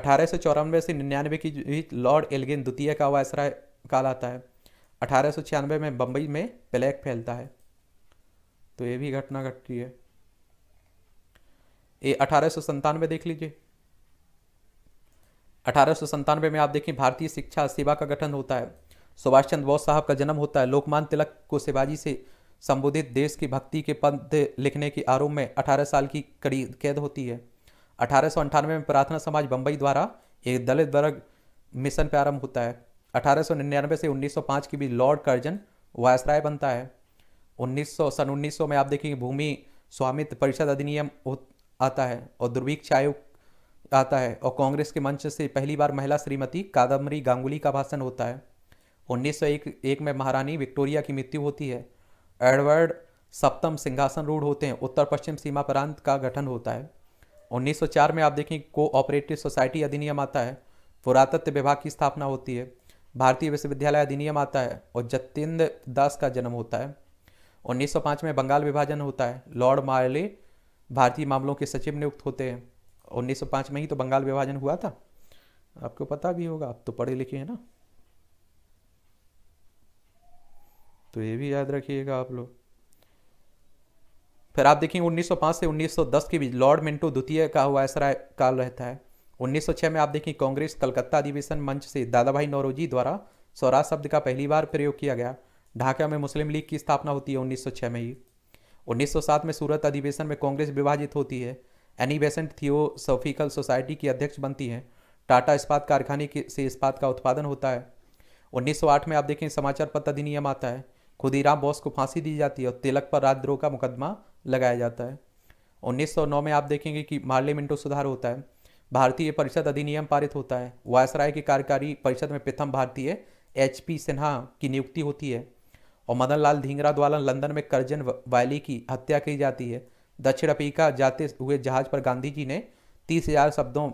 Speaker 1: अठारह से निन्यानवे की लॉर्ड एलगिन द्वितीय का वायसराय काल आता है अठारह में बम्बई में प्लेग फैलता है तो ये भी घटना घटती है ये अठारह देख लीजिए अठारह में आप देखें भारतीय शिक्षा सेवा का गठन होता है सुभाष चंद्र बोस साहब का जन्म होता है लोकमान तिलक को शिवाजी से संबोधित देश की भक्ति के पद लिखने के आरोप में 18 साल की कड़ी कैद होती है अठारह में प्रार्थना समाज बम्बई द्वारा एक दलित वर्ग मिशन प्रारंभ होता है 1899 से 1905 के बीच लॉर्ड कर्जन वायसराय बनता है 1900 सन 1900 में आप देखेंगे भूमि स्वामित्व परिषद अधिनियम आता है और दुर्भिक्ष आयोग आता है और कांग्रेस के मंच से पहली बार महिला श्रीमती कादम्बरी गांगुली का भाषण होता है 1901 एक में महारानी विक्टोरिया की मृत्यु होती है एडवर्ड सप्तम सिंहासन रूढ़ होते हैं उत्तर पश्चिम सीमा प्रांत का गठन होता है 1904 में आप देखें कोऑपरेटिव सोसाइटी अधिनियम आता है पुरातत्व विभाग की स्थापना होती है भारतीय विश्वविद्यालय अधिनियम आता है और जतेंद्र दास का जन्म होता है 1905 में बंगाल विभाजन होता है लॉर्ड मार्ले भारतीय मामलों के सचिव नियुक्त होते हैं 1905 में ही तो बंगाल विभाजन हुआ था आपको पता भी होगा आप तो पढ़े लिखे हैं ना तो ये भी याद रखिएगा आप लोग फिर आप देखेंगे 1905 से 1910 के बीच लॉर्ड मिंटो द्वितीय का हुआ ऐसा काल रहता है 1906 में आप देखें कांग्रेस कलकत्ता अधिवेशन मंच से दादा भाई नौरोजी द्वारा स्वराज शब्द का पहली बार प्रयोग किया गया ढाका में मुस्लिम लीग की स्थापना होती है 1906 में ही 1907 में सूरत अधिवेशन में कांग्रेस विभाजित होती है एनी बेसेंट थियोसोफिकल सोसाइटी की अध्यक्ष बनती है टाटा इस्पात कारखाने से इस्पात का उत्पादन होता है 1908 में आप देखें समाचार पत्र अधिनियम आता है खुदीराम बोस को फांसी दी जाती है और तिलक पर राजद्रोह का मुकदमा लगाया जाता है 1909 में आप देखेंगे कि मार्लियामेंटो सुधार होता है भारतीय परिषद अधिनियम पारित होता है वायसराय की कार्यकारी परिषद में प्रथम भारतीय एच पी सिन्हा की नियुक्ति होती है और मदन लाल धींगरा द्वारा लंदन में करजन वायली की हत्या की जाती है दक्षिण अफ्रीका जाते हुए जहाज पर गांधी जी ने तीस हजार शब्दों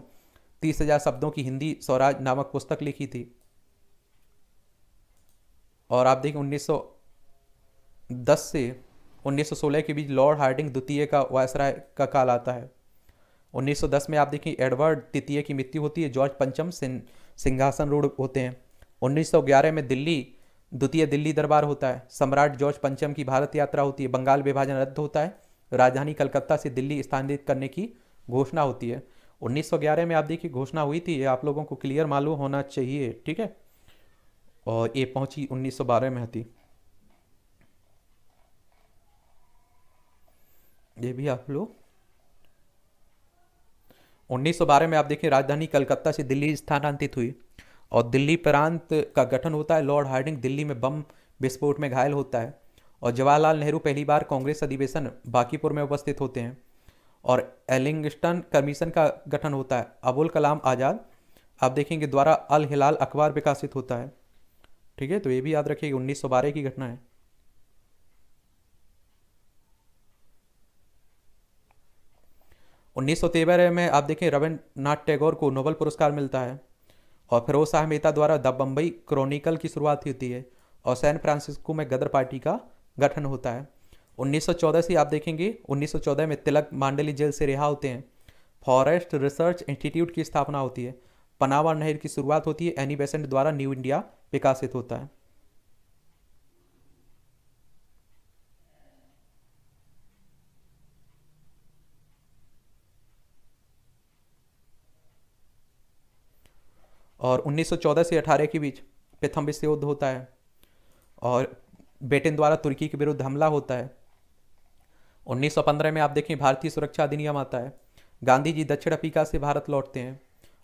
Speaker 1: तीस हजार शब्दों की हिंदी स्वराज नामक पुस्तक लिखी थी और आप देखें 1910 से 1916 के बीच लॉर्ड हार्डिंग द्वितीय का वायसराय का काल आता है 1910 में आप देखिए एडवर्ड तृतीय की मृत्यु होती है जॉर्ज पंचम सिंहासन रूढ़ होते हैं 1911 में दिल्ली द्वितीय दिल्ली दरबार होता है सम्राट जॉर्ज पंचम की भारत यात्रा होती है बंगाल विभाजन रद्द होता है राजधानी कलकत्ता से दिल्ली स्थानांतरित करने की घोषणा होती है 1911 में आप देखिए घोषणा हुई थी ये आप लोगों को क्लियर मालूम होना चाहिए ठीक है और ये पहुंची 1912 में थी ये भी आप लोग 1912 में आप देखें राजधानी कलकत्ता से दिल्ली स्थानांतरित हुई और दिल्ली प्रांत का गठन होता है लॉर्ड हार्डिंग दिल्ली में बम विस्फोट में घायल होता है और जवाहरलाल नेहरू पहली बार कांग्रेस अधिवेशन बाकीपुर में उपस्थित होते हैं और एलिंगस्टन कमीशन का गठन होता है अबुल कलाम आज़ाद आप देखेंगे द्वारा अल हिलाल अखबार विकासित होता है ठीक है तो ये भी याद रखिए उन्नीस की घटना है उन्नीस में आप देखें रविन्द्रनाथ टैगोर को नोबल पुरस्कार मिलता है और फिरोज शाह मेहता द्वारा द बम्बई क्रॉनिकल की शुरुआत होती है और सैन फ्रांसिस्को में गदर पार्टी का गठन होता है 1914 से आप देखेंगे 1914 में तिलक मांडली जेल से रिहा होते हैं फॉरेस्ट रिसर्च इंस्टीट्यूट की स्थापना होती है पनावा नहर की शुरुआत होती है एनी बेसेंट द्वारा न्यू इंडिया विकासित होता है और 1914 से 18 के बीच प्रथम विश्व युद्ध होता है और ब्रिटेन द्वारा तुर्की के विरुद्ध हमला होता है 1915 में आप देखें भारतीय सुरक्षा अधिनियम आता है गांधी जी दक्षिण अफ्रीका से भारत लौटते हैं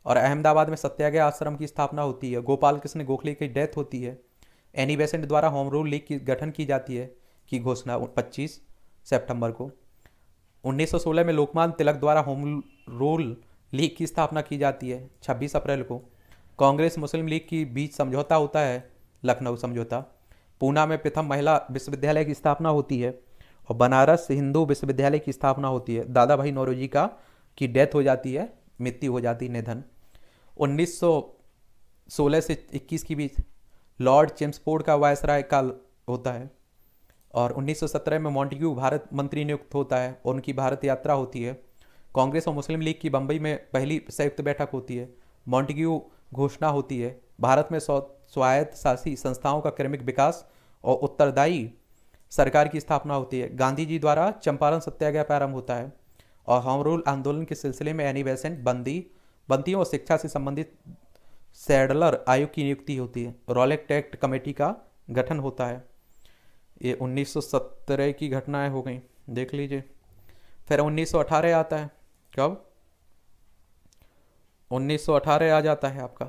Speaker 1: और अहमदाबाद में सत्याग्रह आश्रम की स्थापना होती है गोपाल कृष्ण गोखले की डेथ होती है एनी बेसेंट द्वारा होम रूल लीग की गठन की जाती है की घोषणा 25 सितंबर को 1916 में लोकमान तिलक द्वारा होम रूल लीग की स्थापना की जाती है 26 अप्रैल को कांग्रेस मुस्लिम लीग की बीच समझौता होता है लखनऊ समझौता पूना में प्रथम महिला विश्वविद्यालय की स्थापना होती है और बनारस हिंदू विश्वविद्यालय की स्थापना होती है दादा भाई नौरोजी का की डेथ हो जाती है मृत्यु हो जाती है निधन सोलह से इक्कीस के बीच लॉर्ड चेम्सपोर्ड का वायसराय काल होता है और 1917 में मॉन्टिग्यू भारत मंत्री नियुक्त होता है और उनकी भारत यात्रा होती है कांग्रेस और मुस्लिम लीग की बम्बई में पहली संयुक्त बैठक होती है मॉन्टिग्यू घोषणा होती है भारत में स्वायत्त शासी संस्थाओं का क्रमिक विकास और उत्तरदायी सरकार की स्थापना होती है गांधी जी द्वारा चंपारण सत्याग्रह प्रारंभ होता है और होम रूल आंदोलन के सिलसिले में एनी बेसेंट बंदी बंदियों और शिक्षा से संबंधित सैडलर आयोग की नियुक्ति होती है रॉलेक्ट एक्ट कमेटी का गठन होता है ये 1917 की घटनाएं हो गई देख लीजिए फिर 1918 आता है कब 1918 आ जाता है आपका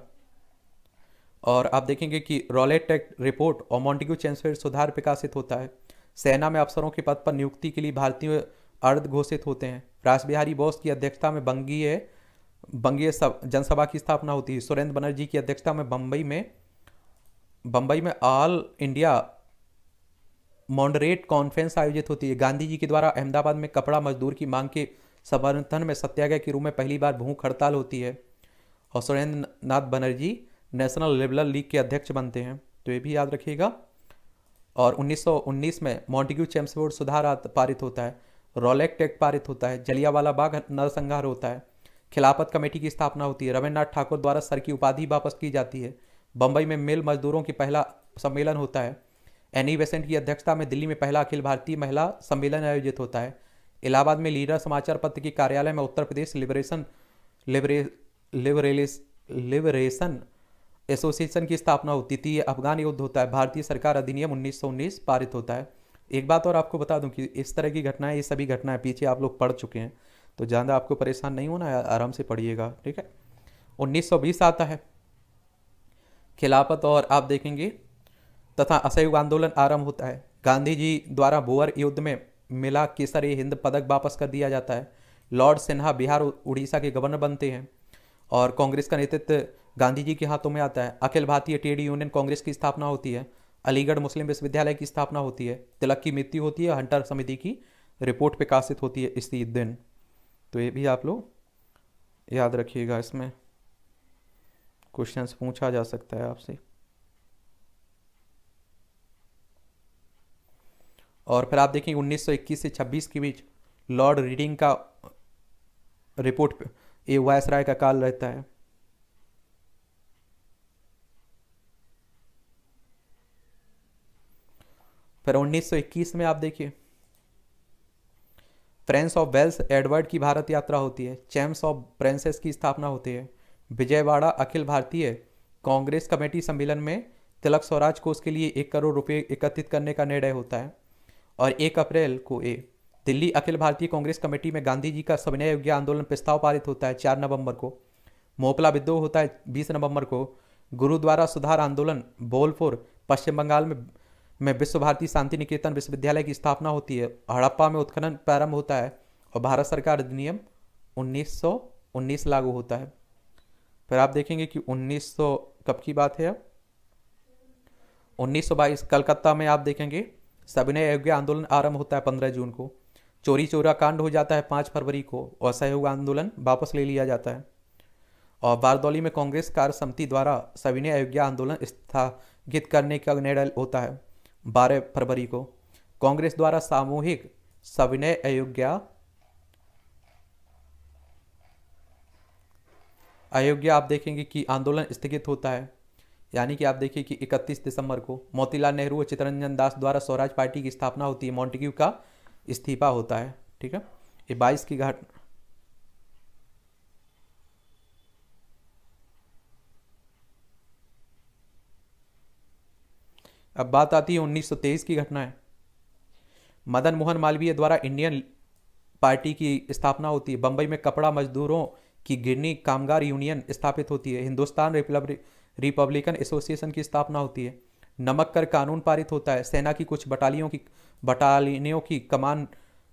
Speaker 1: और आप देखेंगे कि रॉलेट एक्ट रिपोर्ट और मॉन्टिग्यू चैंसलर सुधार विकासित होता है सेना में अफसरों के पद पर नियुक्ति के लिए भारतीय अर्ध घोषित होते हैं बिहारी बोस की अध्यक्षता में बंगीय बंगीय जनसभा की स्थापना होती है सुरेंद्र बनर्जी की अध्यक्षता में बम्बई में बम्बई में ऑल इंडिया मॉन्डरेट कॉन्फ्रेंस आयोजित होती है गांधी जी के द्वारा अहमदाबाद में कपड़ा मजदूर की मांग के समर्थन में सत्याग्रह के रूप में पहली बार भूख हड़ताल होती है और Surendra Nath Banerjee National Liberal League के अध्यक्ष बनते हैं तो ये भी याद रखिएगा और 1919 में मॉन्टिग्यू चैम्सफोर्ड सुधार पारित होता है रॉलेक टेक पारित होता है जलियावाला बाग नरसंहार होता है खिलाफत कमेटी की स्थापना होती है रविन्द्रनाथ ठाकुर द्वारा सर की उपाधि वापस की जाती है बम्बई में मेल मजदूरों की पहला सम्मेलन होता है एनी वेसेंट की अध्यक्षता में दिल्ली में पहला अखिल भारतीय महिला सम्मेलन आयोजित होता है इलाहाबाद में लीडर समाचार पत्र के कार्यालय में उत्तर प्रदेश लिबरेशन लिबरे लिबरेलिस लिबरेशन एसोसिएशन की स्थापना होती थी ये अफगान युद्ध होता है भारतीय सरकार अधिनियम 1919 पारित होता है एक बात और आपको बता दूं कि इस तरह की घटनाएं ये सभी घटनाएं पीछे आप लोग पढ़ चुके हैं तो ज़्यादा आपको परेशान नहीं होना आराम से पढ़िएगा ठीक है उन्नीस आता है खिलाफत और आप देखेंगे तथा असहयोग आंदोलन आरंभ होता है गांधी जी द्वारा बोअर युद्ध में मिला केसर हिंद पदक वापस कर दिया जाता है लॉर्ड सिन्हा बिहार उड़ीसा के गवर्नर बनते हैं और कांग्रेस का नेतृत्व गांधी जी के हाथों में आता है अखिल भारतीय ट्रेड यूनियन कांग्रेस की स्थापना होती है अलीगढ़ मुस्लिम विश्वविद्यालय की स्थापना होती है तिलक की मृत्यु होती है हंटर समिति की रिपोर्ट प्रकाशित होती है इसी दिन तो ये भी आप लोग याद रखिएगा इसमें क्वेश्चंस पूछा जा सकता है आपसे और फिर आप देखेंगे 1921 से 26 के बीच लॉर्ड रीडिंग का रिपोर्ट ये वायसराय का काल रहता है फिर 1921 में आप देखिए फ्रेंस ऑफ वेल्स एडवर्ड की भारत यात्रा होती है चैम्स ऑफ प्रेंसेस की स्थापना होती है विजयवाड़ा अखिल भारतीय कांग्रेस कमेटी सम्मेलन में तिलक स्वराज कोष के लिए एक करोड़ रुपए एकत्रित करने का निर्णय होता है और एक अप्रैल को ए दिल्ली अखिल भारतीय कांग्रेस कमेटी में गांधी जी का सविनय योग्य आंदोलन प्रस्ताव पारित होता है चार नवंबर को मोपला विद्रोह होता है बीस नवंबर को गुरुद्वारा सुधार आंदोलन बोलपुर पश्चिम बंगाल में में विश्व भारती शांति निकेतन विश्वविद्यालय की स्थापना होती है हड़प्पा में उत्खनन प्रारंभ होता है और भारत सरकार अधिनियम 1919 लागू होता है फिर आप देखेंगे कि 1900 कब की बात है अब उन्नीस कलकत्ता में आप देखेंगे सविनय योग्य आंदोलन आरंभ होता है 15 जून को चोरी चोरा कांड हो जाता है पाँच फरवरी को असहयोग आंदोलन वापस ले लिया जाता है और बारदौली में कांग्रेस कार्य समिति द्वारा सविनय अयोग्या आंदोलन स्थागित करने का निर्णय होता है बारह फरवरी को कांग्रेस द्वारा सामूहिक सविनय अयोग्या अयोग्या आप देखेंगे कि आंदोलन स्थगित होता है यानी कि आप देखिए कि 31 दिसंबर को मोतीलाल नेहरू और चित्तरंजन दास द्वारा स्वराज पार्टी की स्थापना होती है मॉन्टिक्यू का इस्तीफा होता है ठीक है ये बाईस की घाट अब बात आती है 1923 की घटना है मदन मोहन मालवीय द्वारा इंडियन पार्टी की स्थापना होती है बंबई में कपड़ा मजदूरों की गिरनी कामगार यूनियन स्थापित होती है हिंदुस्तान रिपब्लिकन एसोसिएशन की स्थापना होती है नमक कर कानून पारित होता है सेना की कुछ बटालियों की बटालियनों की कमान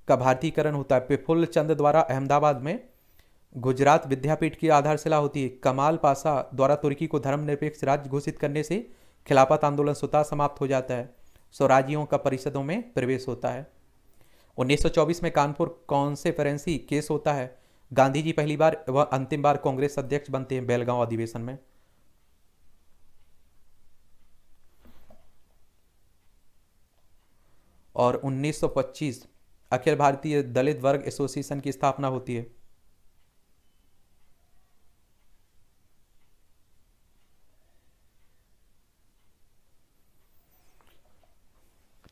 Speaker 1: का भारतीयकरण होता है प्रफुल्ल चंद द्वारा अहमदाबाद में गुजरात विद्यापीठ की आधारशिला होती है कमाल पासा द्वारा तुर्की को धर्मनिरपेक्ष राज्य घोषित करने से खिलाफत आंदोलन स्वतः समाप्त हो जाता है स्वराज्यों का परिषदों में प्रवेश होता है 1924 में कानपुर कॉन्सेफरेंसी केस होता है गांधी जी पहली बार व अंतिम बार कांग्रेस अध्यक्ष बनते हैं बेलगांव अधिवेशन में और 1925 अखिल भारतीय दलित वर्ग एसोसिएशन की स्थापना होती है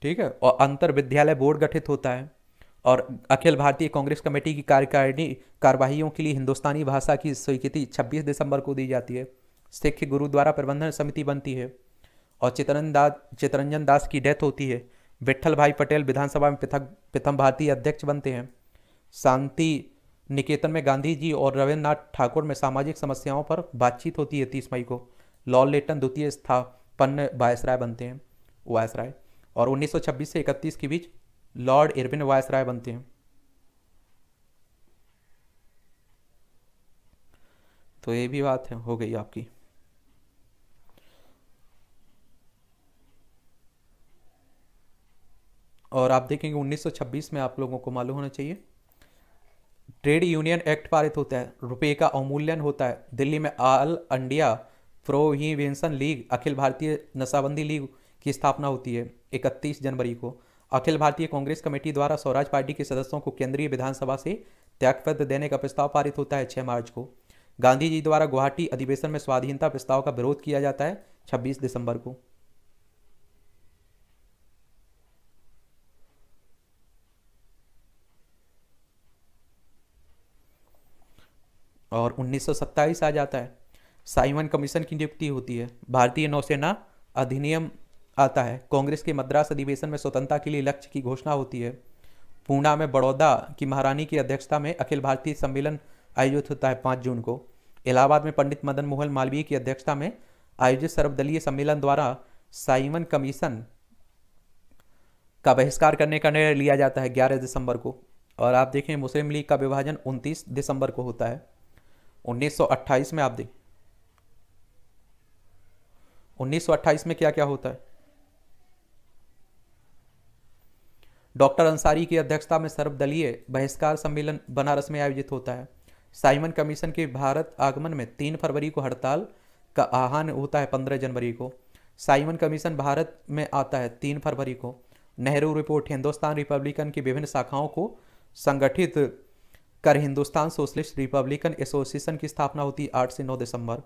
Speaker 1: ठीक है और अंतर विद्यालय बोर्ड गठित होता है और अखिल भारतीय कांग्रेस कमेटी की कार्यकारिणी कार्यवाहियों के लिए हिंदुस्तानी भाषा की स्वीकृति 26 दिसंबर को दी जाती है सिख गुरुद्वारा प्रबंधन समिति बनती है और चितरंजन दास चितरंजन दास की डेथ होती है विट्ठल भाई पटेल विधानसभा में प्रथम प्रथम भारतीय अध्यक्ष बनते हैं शांति निकेतन में गांधी जी और रविन्द्रनाथ ठाकुर में सामाजिक समस्याओं पर बातचीत होती है तीस मई को लॉ लेटन द्वितीय स्थापन राय बनते हैं राय और 1926 से 31 के बीच लॉर्ड इरविन राय बनते हैं तो ये भी बात है हो गई आपकी और आप देखेंगे 1926 में आप लोगों को मालूम होना चाहिए ट्रेड यूनियन एक्ट पारित होता है रुपये का अवमूल्यन होता है दिल्ली में आल इंडिया प्रोहिवेंशन लीग अखिल भारतीय नशाबंदी लीग की स्थापना होती है 31 जनवरी को अखिल भारतीय कांग्रेस कमेटी द्वारा स्वराज पार्टी के सदस्यों को केंद्रीय विधानसभा से त्यागपत्र देने का प्रस्ताव पारित होता है 6 मार्च को गांधी जी द्वारा गुवाहाटी अधिवेशन में स्वाधीनता प्रस्ताव का विरोध किया जाता है 26 दिसंबर को और 1927 आ जाता है साइमन कमीशन की नियुक्ति होती है भारतीय नौसेना अधिनियम आता है कांग्रेस के मद्रास अधिवेशन में स्वतंत्रता के लिए लक्ष्य की घोषणा होती है पूना में बड़ौदा की महारानी की अध्यक्षता में अखिल भारतीय सम्मेलन आयोजित होता है पाँच जून को इलाहाबाद में पंडित मदन मोहन मालवीय की अध्यक्षता में आयोजित सर्वदलीय सम्मेलन द्वारा साइमन कमीशन का बहिष्कार करने का निर्णय लिया जाता है ग्यारह दिसंबर को और आप देखें मुस्लिम लीग का विभाजन उनतीस दिसंबर को होता है 1928 में आप दें 1928 में क्या क्या होता है डॉक्टर अंसारी की अध्यक्षता में सर्वदलीय बहिष्कार सम्मेलन बनारस में आयोजित होता है साइमन कमीशन के भारत आगमन में तीन फरवरी को हड़ताल का आह्वान होता है पंद्रह जनवरी को साइमन कमीशन भारत में आता है तीन फरवरी को नेहरू रिपोर्ट हिंदुस्तान रिपब्लिकन की विभिन्न शाखाओं को संगठित कर हिंदुस्तान सोशलिस्ट रिपब्लिकन एसोसिएशन की स्थापना होती आठ से नौ दिसंबर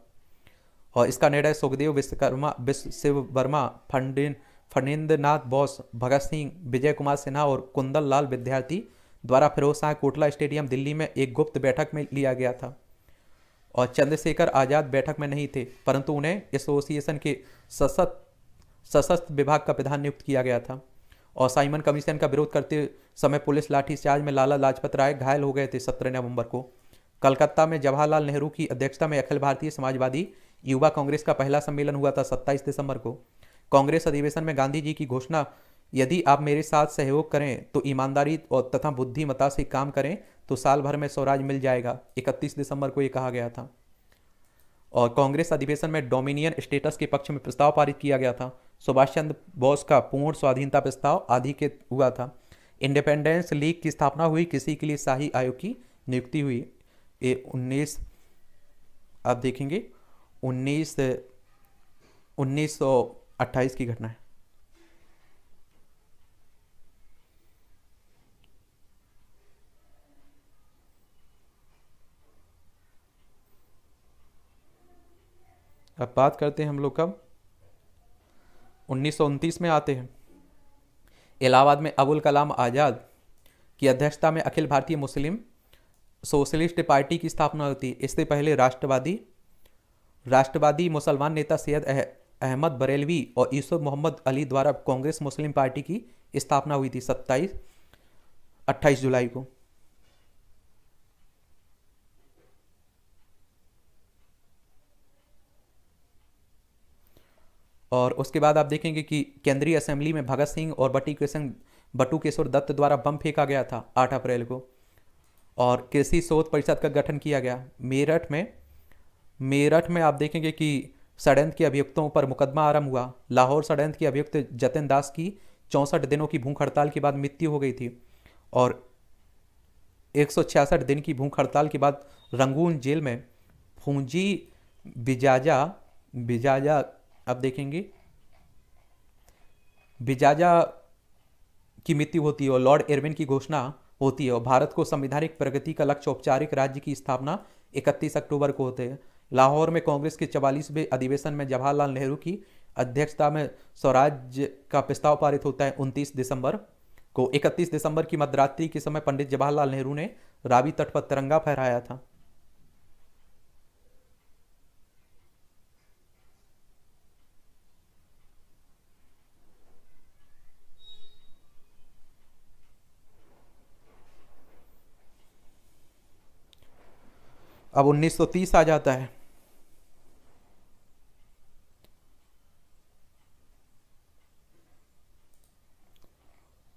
Speaker 1: और इसका निर्णय सुखदेव विश्वकर्मा विश्व वर्मा फंडिन फणेंद्र बोस भगत सिंह विजय कुमार सिन्हा और कुंदन लाल विद्यार्थी द्वारा फिरोज शाह कोटला स्टेडियम दिल्ली में एक गुप्त बैठक में लिया गया था और चंद्रशेखर आज़ाद बैठक में नहीं थे परंतु उन्हें एसोसिएशन के सशस्त्र सशस्त्र विभाग का प्रधान नियुक्त किया गया था और साइमन कमीशन का विरोध करते समय पुलिस लाठीचार्ज में लाला लाजपत राय घायल हो गए थे सत्रह नवंबर को कलकत्ता में जवाहरलाल नेहरू की अध्यक्षता में अखिल भारतीय समाजवादी युवा कांग्रेस का पहला सम्मेलन हुआ था सत्ताईस दिसंबर को कांग्रेस अधिवेशन में गांधी जी की घोषणा यदि आप मेरे साथ सहयोग करें तो ईमानदारी और तथा बुद्धिमता से काम करें तो साल भर में स्वराज मिल जाएगा 31 दिसंबर को ये कहा गया था और कांग्रेस अधिवेशन में डोमिनियन स्टेटस के पक्ष में प्रस्ताव पारित किया गया था सुभाष चंद्र बोस का पूर्ण स्वाधीनता प्रस्ताव आदि के हुआ था इंडिपेंडेंस लीग की स्थापना हुई किसी के लिए शाही आयोग की नियुक्ति हुई ये उन्नीस आप देखेंगे उन्नीस उन्नीस सौ अट्ठाईस की घटना है अब बात करते हैं हम लोग कब उन्नीस में आते हैं इलाहाबाद में अबुल कलाम आज़ाद की अध्यक्षता में अखिल भारतीय मुस्लिम सोशलिस्ट पार्टी की स्थापना होती है इससे पहले राष्ट्रवादी राष्ट्रवादी मुसलमान नेता सैयद अहमद बरेलवी और यूसुफ मोहम्मद अली द्वारा कांग्रेस मुस्लिम पार्टी की स्थापना हुई थी सत्ताईस अट्ठाईस जुलाई को और उसके बाद आप देखेंगे कि केंद्रीय असेंबली में भगत सिंह और बटी कृष्ण बटू किशोर दत्त द्वारा बम फेंका गया था आठ अप्रैल को और कृषि शोध परिषद का गठन किया गया मेरठ में मेरठ में आप देखेंगे कि षडयंत्र के अभियुक्तों पर मुकदमा आरंभ हुआ लाहौर षडयंत्र के अभियुक्त जतिन दास की चौंसठ दिनों की भूख हड़ताल के बाद मृत्यु हो गई थी और एक दिन की भूख हड़ताल के बाद रंगून जेल में फूंजी बिजाजा बिजाजा अब देखेंगे बिजाजा की मृत्यु होती है और लॉर्ड एरविन की घोषणा होती है और भारत को संविधानिक प्रगति का लक्ष्य औपचारिक राज्य की स्थापना 31 अक्टूबर को होते हैं लाहौर में कांग्रेस के चवालीसवें अधिवेशन में जवाहरलाल नेहरू की अध्यक्षता में स्वराज्य का प्रस्ताव पारित होता है 29 दिसंबर को 31 दिसंबर की मध्यरात्रि के समय पंडित जवाहरलाल नेहरू ने रावी तट पर तिरंगा फहराया था अब 1930 आ जाता है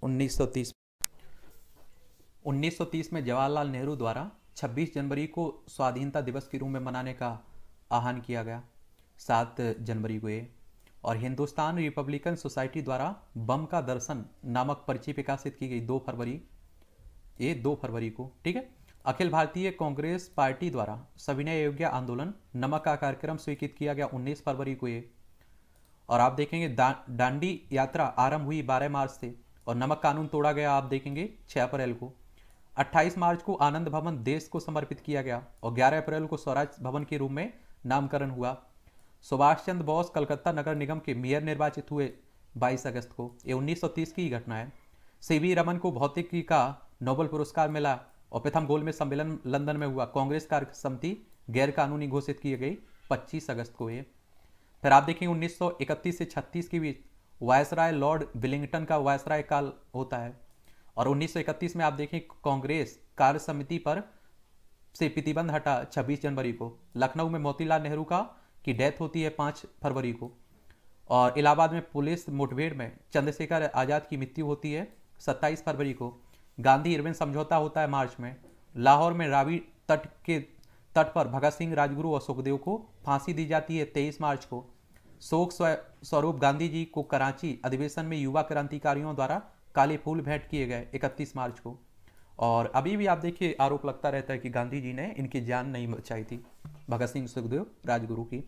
Speaker 1: उन्नीस सौ तीस में जवाहरलाल नेहरू द्वारा 26 जनवरी को स्वाधीनता दिवस के रूप में मनाने का आह्वान किया गया सात जनवरी को ये और हिंदुस्तान रिपब्लिकन सोसाइटी द्वारा बम का दर्शन नामक पर्ची प्रकाशित की गई दो फरवरी ये दो फरवरी को ठीक है अखिल भारतीय कांग्रेस पार्टी द्वारा सविनय योग्य आंदोलन नमक का कार्यक्रम स्वीकृत किया गया 19 फरवरी को ये और आप देखेंगे डांडी यात्रा आरंभ हुई 12 मार्च से और नमक कानून तोड़ा गया आप देखेंगे 6 अप्रैल को 28 मार्च को आनंद भवन देश को समर्पित किया गया और 11 अप्रैल को स्वराज भवन के रूप में नामकरण हुआ सुभाष चंद्र बोस कलकत्ता नगर निगम के मेयर निर्वाचित हुए बाईस अगस्त को ये उन्नीस की घटना है सी वी रमन को भौतिकी का नोबल पुरस्कार मिला और प्रथम गोल में सम्मेलन लंदन में हुआ कांग्रेस कार्य समिति गैरकानूनी घोषित की गई 25 अगस्त को ये फिर आप देखेंगे 1931 से 36 के बीच वायसराय लॉर्ड विलिंगटन का वायसराय काल होता है और 1931 में आप देखें कांग्रेस कार्य समिति पर से प्रतिबंध हटा 26 जनवरी को लखनऊ में मोतीलाल नेहरू का की डेथ होती है 5 फरवरी को और इलाहाबाद में पुलिस मुठभेड़ में चंद्रशेखर आज़ाद की मृत्यु होती है 27 फरवरी को गांधी इरविन समझौता होता है मार्च में लाहौर में रावी तट के तट पर भगत सिंह राजगुरु और सुखदेव को फांसी दी जाती है तेईस मार्च को शोक स्वरूप गांधी जी को कराची अधिवेशन में युवा क्रांतिकारियों द्वारा काले फूल भेंट किए गए इकतीस मार्च को और अभी भी आप देखिए आरोप लगता रहता है कि गांधी जी ने इनकी जान नहीं बचाई थी भगत सिंह सुखदेव राजगुरु की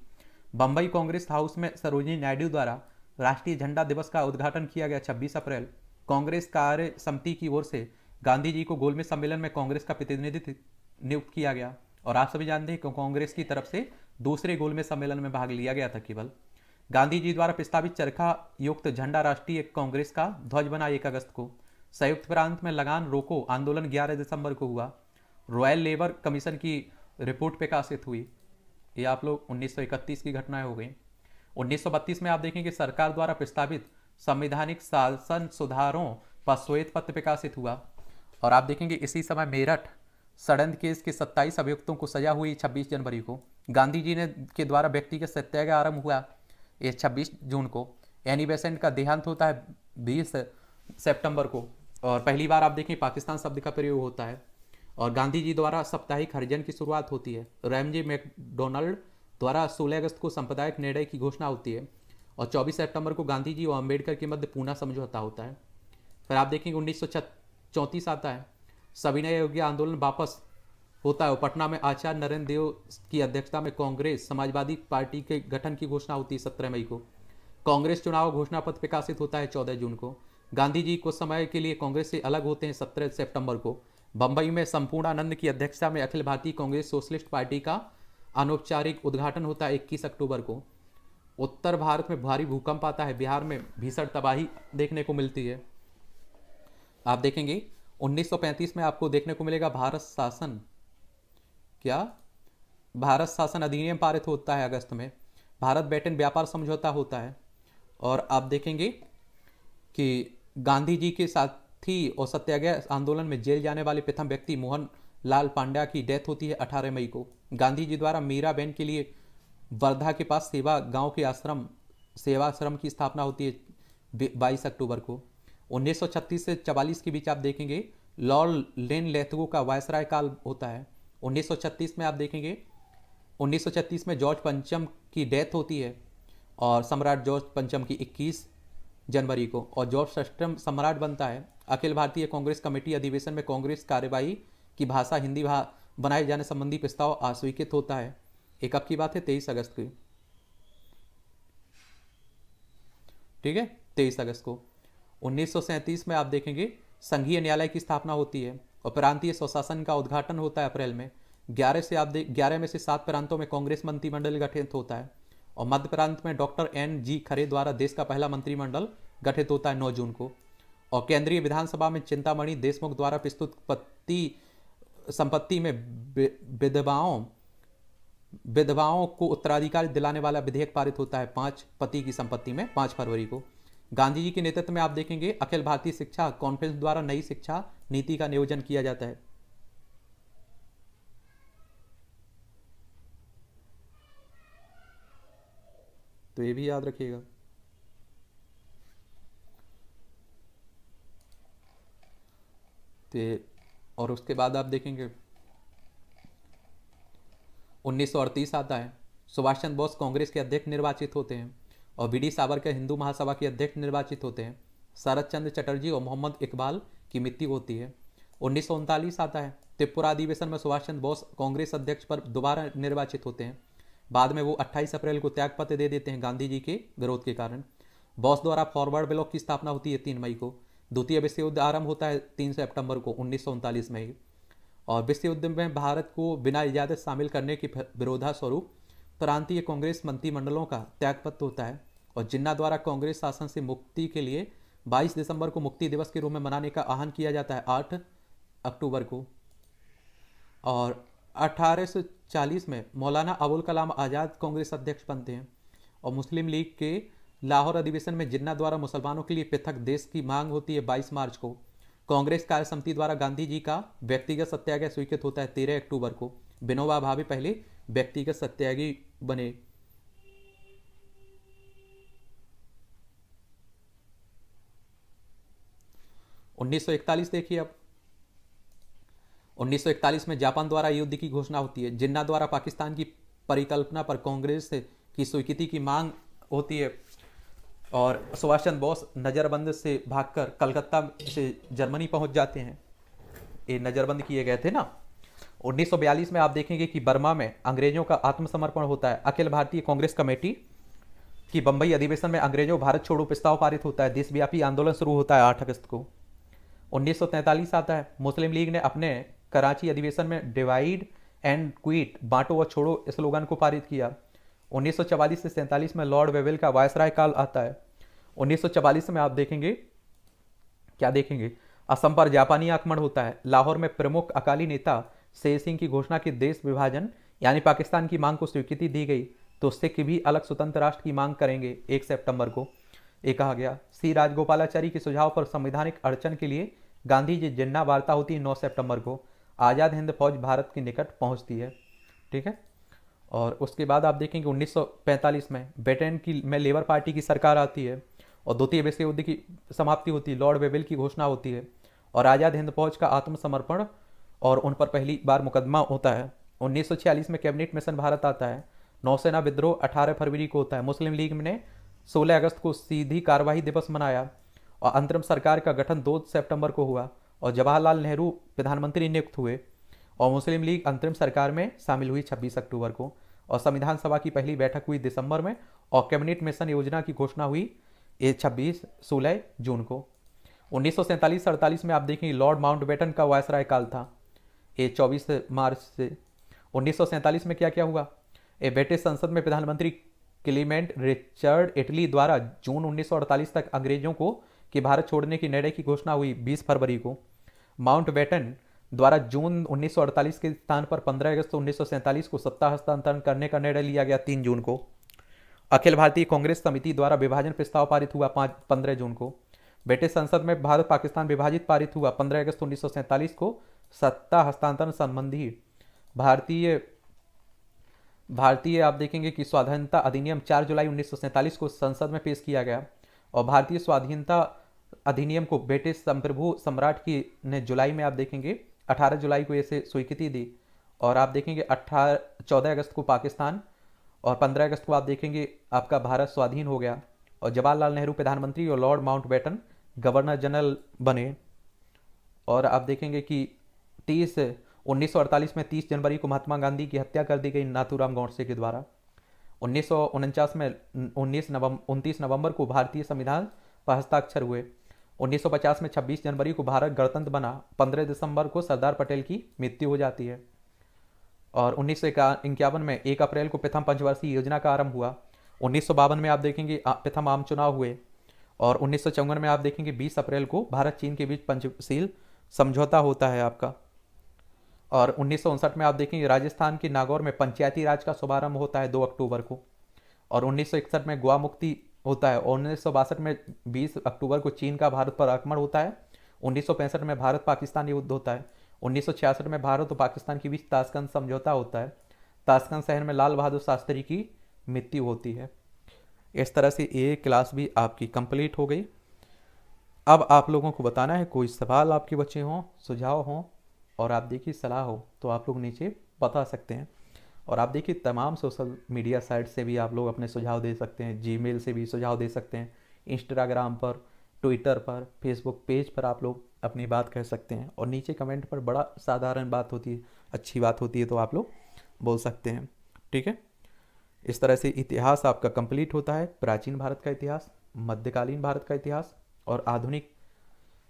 Speaker 1: बम्बई कांग्रेस हाउस में सरोजिनी नायडू द्वारा राष्ट्रीय झंडा दिवस का उद्घाटन किया गया 26 अप्रैल कांग्रेस कार्य समिति की ओर से गांधी जी को गोलमेज सम्मेलन में कांग्रेस का प्रतिनिधित्व नियुक्त किया गया और आप सभी जानते हैं कि कांग्रेस की तरफ से दूसरे गोलमेज सम्मेलन में भाग लिया गया था केवल गांधी जी द्वारा प्रस्तावित चरखा युक्त झंडा राष्ट्रीय कांग्रेस का ध्वज बना एक अगस्त को संयुक्त प्रांत में लगान रोको आंदोलन 11 दिसंबर को हुआ रॉयल लेबर कमीशन की रिपोर्ट प्रकाशित हुई ये आप लोग 1931 की घटनाएं हो गई 1932 में आप देखेंगे सरकार द्वारा प्रस्तावित संवैधानिक शासन सुधारों पर श्वेत पत्र प्रकाशित हुआ और आप देखेंगे इसी समय मेरठ सड़न केस के 27 अभियुक्तों को सजा हुई 26 जनवरी को गांधी जी ने के द्वारा व्यक्तिगत सत्याग्रह आरंभ हुआ ये 26 जून को एनी बेसेंट का देहांत होता है 20 सितंबर को और पहली बार आप देखें पाकिस्तान शब्द का प्रयोग होता है और गांधी जी द्वारा साप्ताहिक हरिजन की शुरुआत होती है रैमजे मैकडोनल्ड द्वारा सोलह अगस्त को सांप्रदायिक निर्णय की घोषणा होती है और 24 सितंबर को गांधी जी और अंबेडकर के मध्य पूना समझौता होता है फिर आप देखेंगे उन्नीस आता है सविनय योग्य आंदोलन वापस होता है और पटना में आचार्य नरेंद्र देव की अध्यक्षता में कांग्रेस समाजवादी पार्टी के गठन की घोषणा होती है सत्रह मई को कांग्रेस चुनाव घोषणा पत्र प्रकाशित होता है चौदह जून को गांधी जी कुछ समय के लिए कांग्रेस से अलग होते हैं सत्रह सितंबर को बम्बई में संपूर्ण आनंद की अध्यक्षता में अखिल भारतीय कांग्रेस सोशलिस्ट पार्टी का अनौपचारिक उद्घाटन होता है इक्कीस अक्टूबर को उत्तर भारत में भारी भूकंप आता है बिहार में भीषण तबाही देखने को मिलती है आप देखेंगे 1935 में आपको देखने को मिलेगा भारत शासन क्या भारत शासन अधिनियम पारित होता है अगस्त में भारत ब्रिटेन व्यापार समझौता होता है और आप देखेंगे कि गांधी जी के साथी और सत्याग्रह आंदोलन में जेल जाने वाले प्रथम व्यक्ति मोहन लाल पांड्या की डेथ होती है 18 मई को गांधी जी द्वारा मीरा बहन के लिए वर्धा के पास सेवा गांव के आश्रम सेवा आश्रम की स्थापना होती है बाईस अक्टूबर को 1936 से 44 के बीच आप देखेंगे लॉर्ड लेन लेथगो का वायसराय काल होता है 1936 में आप देखेंगे 1936 में जॉर्ज पंचम की डेथ होती है और सम्राट जॉर्ज पंचम की 21 जनवरी को और जॉर्ज सष्टम सम्राट बनता है अखिल भारतीय कांग्रेस कमेटी अधिवेशन में कांग्रेस कार्यवाही की भाषा हिंदी भा बनाए जाने संबंधी प्रस्ताव अस्वीकृत होता है ये कब की बात है तेईस अगस्त की ठीक है तेईस अगस्त को उन्नीस में आप देखेंगे संघीय न्यायालय की स्थापना होती है और प्रांतीय स्वशासन का उद्घाटन होता है अप्रैल में 11 से आप देख ग्यारह में से सात प्रांतों में कांग्रेस मंत्रिमंडल गठित होता है और मध्य प्रांत में डॉक्टर एन जी खरे द्वारा देश का पहला मंत्रिमंडल गठित होता है 9 जून को और केंद्रीय विधानसभा में चिंतामणि देशमुख द्वारा प्रस्तुत संपत्ति में विधवाओं विधवाओं को उत्तराधिकार दिलाने वाला विधेयक पारित होता है पांच पति की संपत्ति में पांच फरवरी को गांधी जी के नेतृत्व में आप देखेंगे अखिल भारतीय शिक्षा कॉन्फ्रेंस द्वारा नई शिक्षा नीति का नियोजन किया जाता है तो ये भी याद रखिएगा तो और उसके बाद आप देखेंगे उन्नीस आता है सुभाष चंद्र बोस कांग्रेस के अध्यक्ष निर्वाचित होते हैं और बी डी सावरकर हिंदू महासभा के अध्यक्ष निर्वाचित होते हैं शरद चंद्र चटर्जी और मोहम्मद इकबाल की मृत्यु होती है उन्नीस आता है त्रिपुरा अधिवेशन में सुभाष चंद्र बोस कांग्रेस अध्यक्ष पर दोबारा निर्वाचित होते हैं बाद में वो 28 अप्रैल को त्यागपत्र दे देते हैं गांधी जी के विरोध के कारण बॉस द्वारा फॉरवर्ड ब्लॉक की स्थापना होती है तीन मई को द्वितीय विश्व युद्ध आरंभ होता है तीन सेप्टंबर को उन्नीस में और विश्व युद्ध में भारत को बिना इजाजत शामिल करने के विरोधा स्वरूप प्रांतीय कांग्रेस मंत्रिमंडलों का त्यागपत्र होता है और जिन्ना द्वारा कांग्रेस शासन से मुक्ति के लिए 22 दिसंबर को मुक्ति दिवस के रूप में मनाने का आह्वान किया जाता है 8 अक्टूबर को और 1840 में मौलाना अबुल कलाम आज़ाद कांग्रेस अध्यक्ष बनते हैं और मुस्लिम लीग के लाहौर अधिवेशन में जिन्ना द्वारा मुसलमानों के लिए पृथक देश की मांग होती है बाईस मार्च को कांग्रेस कार्य समिति द्वारा गांधी जी का व्यक्तिगत सत्याग्रह स्वीकृत होता है तेरह अक्टूबर को विनोबा भावे पहले व्यक्तिगत सत्याग्रही बने उन्नीस देखिए अब 1941 में जापान द्वारा युद्ध की घोषणा होती है जिन्ना द्वारा पाकिस्तान की परिकल्पना पर कांग्रेस की स्वीकृति की मांग होती है और सुभाष चंद्र बोस नज़रबंद से भागकर कलकत्ता से जर्मनी पहुंच जाते हैं ये नज़रबंद किए गए थे ना 1942 में आप देखेंगे कि बर्मा में अंग्रेजों का आत्मसमर्पण होता है अखिल भारतीय कांग्रेस कमेटी की बम्बई अधिवेशन में अंग्रेजों भारत छोड़ो प्रस्ताव पारित होता है देशव्यापी आंदोलन शुरू होता है आठ अगस्त को उन्नीस आता है मुस्लिम लीग ने अपने कराची अधिवेशन में डिवाइड एंड क्विट बांटो व छोड़ो स्लोगन को पारित किया 1944 से सैंतालीस में लॉर्ड वेवेल का वायसराय काल आता है 1944 में आप देखेंगे क्या देखेंगे असम पर जापानी आक्रमण होता है लाहौर में प्रमुख अकाली नेता शेर सिंह की घोषणा की देश विभाजन यानी पाकिस्तान की मांग को स्वीकृति दी गई तो सिख भी अलग स्वतंत्र राष्ट्र की मांग करेंगे एक सेप्टेम्बर को ये कहा गया सी राजगोपालाचारी के सुझाव पर संवैधानिक अड़चन के लिए गांधी जी जिन्ना वार्ता होती है नौ सेप्टेम्बर को आज़ाद हिंद फौज भारत के निकट पहुंचती है ठीक है और उसके बाद आप देखेंगे 1945 में ब्रिटेन की में लेबर पार्टी की सरकार आती है और द्वितीय विश्व युद्ध की समाप्ति होती है लॉर्ड वेवेल की घोषणा होती है और आज़ाद हिंद फौज का आत्मसमर्पण और उन पर पहली बार मुकदमा होता है 1946 में कैबिनेट मिशन भारत आता है नौसेना विद्रोह 18 फरवरी को होता है मुस्लिम लीग ने 16 अगस्त को सीधी कार्यवाही दिवस मनाया और अंतरिम सरकार का गठन 2 सितंबर को हुआ और जवाहरलाल नेहरू प्रधानमंत्री नियुक्त हुए और मुस्लिम लीग अंतरिम सरकार में शामिल हुई 26 अक्टूबर को और संविधान सभा की पहली बैठक हुई दिसंबर में और कैबिनेट मिशन योजना की घोषणा हुई ये छब्बीस सोलह जून को उन्नीस सौ सैंतालीस में आप देखेंगे लॉर्ड माउंटबेटन का वायसराय काल था ये चौबीस मार्च से उन्नीस में क्या क्या हुआ ये ब्रिटिश संसद में प्रधानमंत्री क्लीमेंट रिचर्ड इटली द्वारा जून 1948 तक अंग्रेजों को कि भारत छोड़ने की निर्णय की घोषणा हुई 20 फरवरी को माउंटबेटन द्वारा जून 1948 के स्थान पर 15 अगस्त उन्नीस को सत्ता हस्तांतरण करने का निर्णय लिया गया 3 जून को अखिल भारतीय कांग्रेस समिति द्वारा विभाजन प्रस्ताव पारित हुआ पाँच पंद्रह जून को ब्रिटिश संसद में भारत पाकिस्तान विभाजित पारित हुआ पंद्रह अगस्त उन्नीस को सत्ता हस्तांतरण संबंधी भारतीय भारतीय आप देखेंगे कि स्वाधीनता अधिनियम 4 जुलाई उन्नीस को संसद में पेश किया गया और भारतीय स्वाधीनता अधिनियम को ब्रिटिश संप्रभु सम्राट की ने जुलाई में आप देखेंगे 18 जुलाई को इसे स्वीकृति दी और आप देखेंगे अट्ठारह चौदह अगस्त को पाकिस्तान और 15 अगस्त को आप देखेंगे आपका भारत स्वाधीन हो गया और जवाहरलाल नेहरू प्रधानमंत्री और लॉर्ड बैटन गवर्नर जनरल बने और आप देखेंगे कि तीस उन्नीस में 30 जनवरी को महात्मा गांधी की हत्या कर दी गई नाथूराम गौडसे के द्वारा उन्नीस में उन्नीस नवंबर उनतीस नवंबर को भारतीय संविधान पर हस्ताक्षर हुए 1950 में 26 जनवरी को भारत गणतंत्र बना 15 दिसंबर को सरदार पटेल की मृत्यु हो जाती है और उन्नीस में एक अप्रैल को प्रथम पंचवर्षीय योजना का आरंभ हुआ उन्नीस में आप देखेंगे प्रथम आम चुनाव हुए और उन्नीस में आप देखेंगे 20 अप्रैल को भारत चीन के बीच पंचशील समझौता होता है आपका और उन्नीस में आप देखेंगे राजस्थान के नागौर में पंचायती राज का शुभारंभ होता है 2 अक्टूबर को और उन्नीस में गोवा मुक्ति होता है और उन्नीस में 20 अक्टूबर को चीन का भारत पर आक्रमण होता है उन्नीस में भारत पाकिस्तान युद्ध होता है उन्नीस में भारत और पाकिस्तान के बीच ताशकंद समझौता होता है ताशकंद शहर में लाल बहादुर शास्त्री की मृत्यु होती है इस तरह से ए क्लास भी आपकी कंप्लीट हो गई अब आप लोगों को बताना है कोई सवाल आपके बच्चे हों सुझाव हों और आप देखिए सलाह हो तो आप लोग नीचे बता सकते हैं और आप देखिए तमाम सोशल मीडिया साइट से भी आप लोग अपने सुझाव दे सकते हैं जीमेल से भी सुझाव दे सकते हैं इंस्टाग्राम पर ट्विटर पर फेसबुक पेज पर आप लोग अपनी बात कह सकते हैं और नीचे कमेंट पर बड़ा साधारण बात होती है अच्छी बात होती है तो आप लोग बोल सकते हैं ठीक है इस तरह से इतिहास आपका कंप्लीट होता है प्राचीन भारत का इतिहास मध्यकालीन भारत का इतिहास और आधुनिक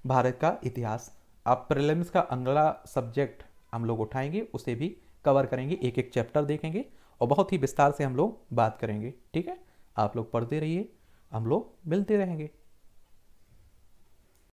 Speaker 1: भारत का इतिहास आप प्रिलिम्स का अंगला सब्जेक्ट हम लोग उठाएंगे उसे भी कवर करेंगे एक एक चैप्टर देखेंगे और बहुत ही विस्तार से हम लोग बात करेंगे ठीक है आप लोग पढ़ते रहिए हम लोग मिलते रहेंगे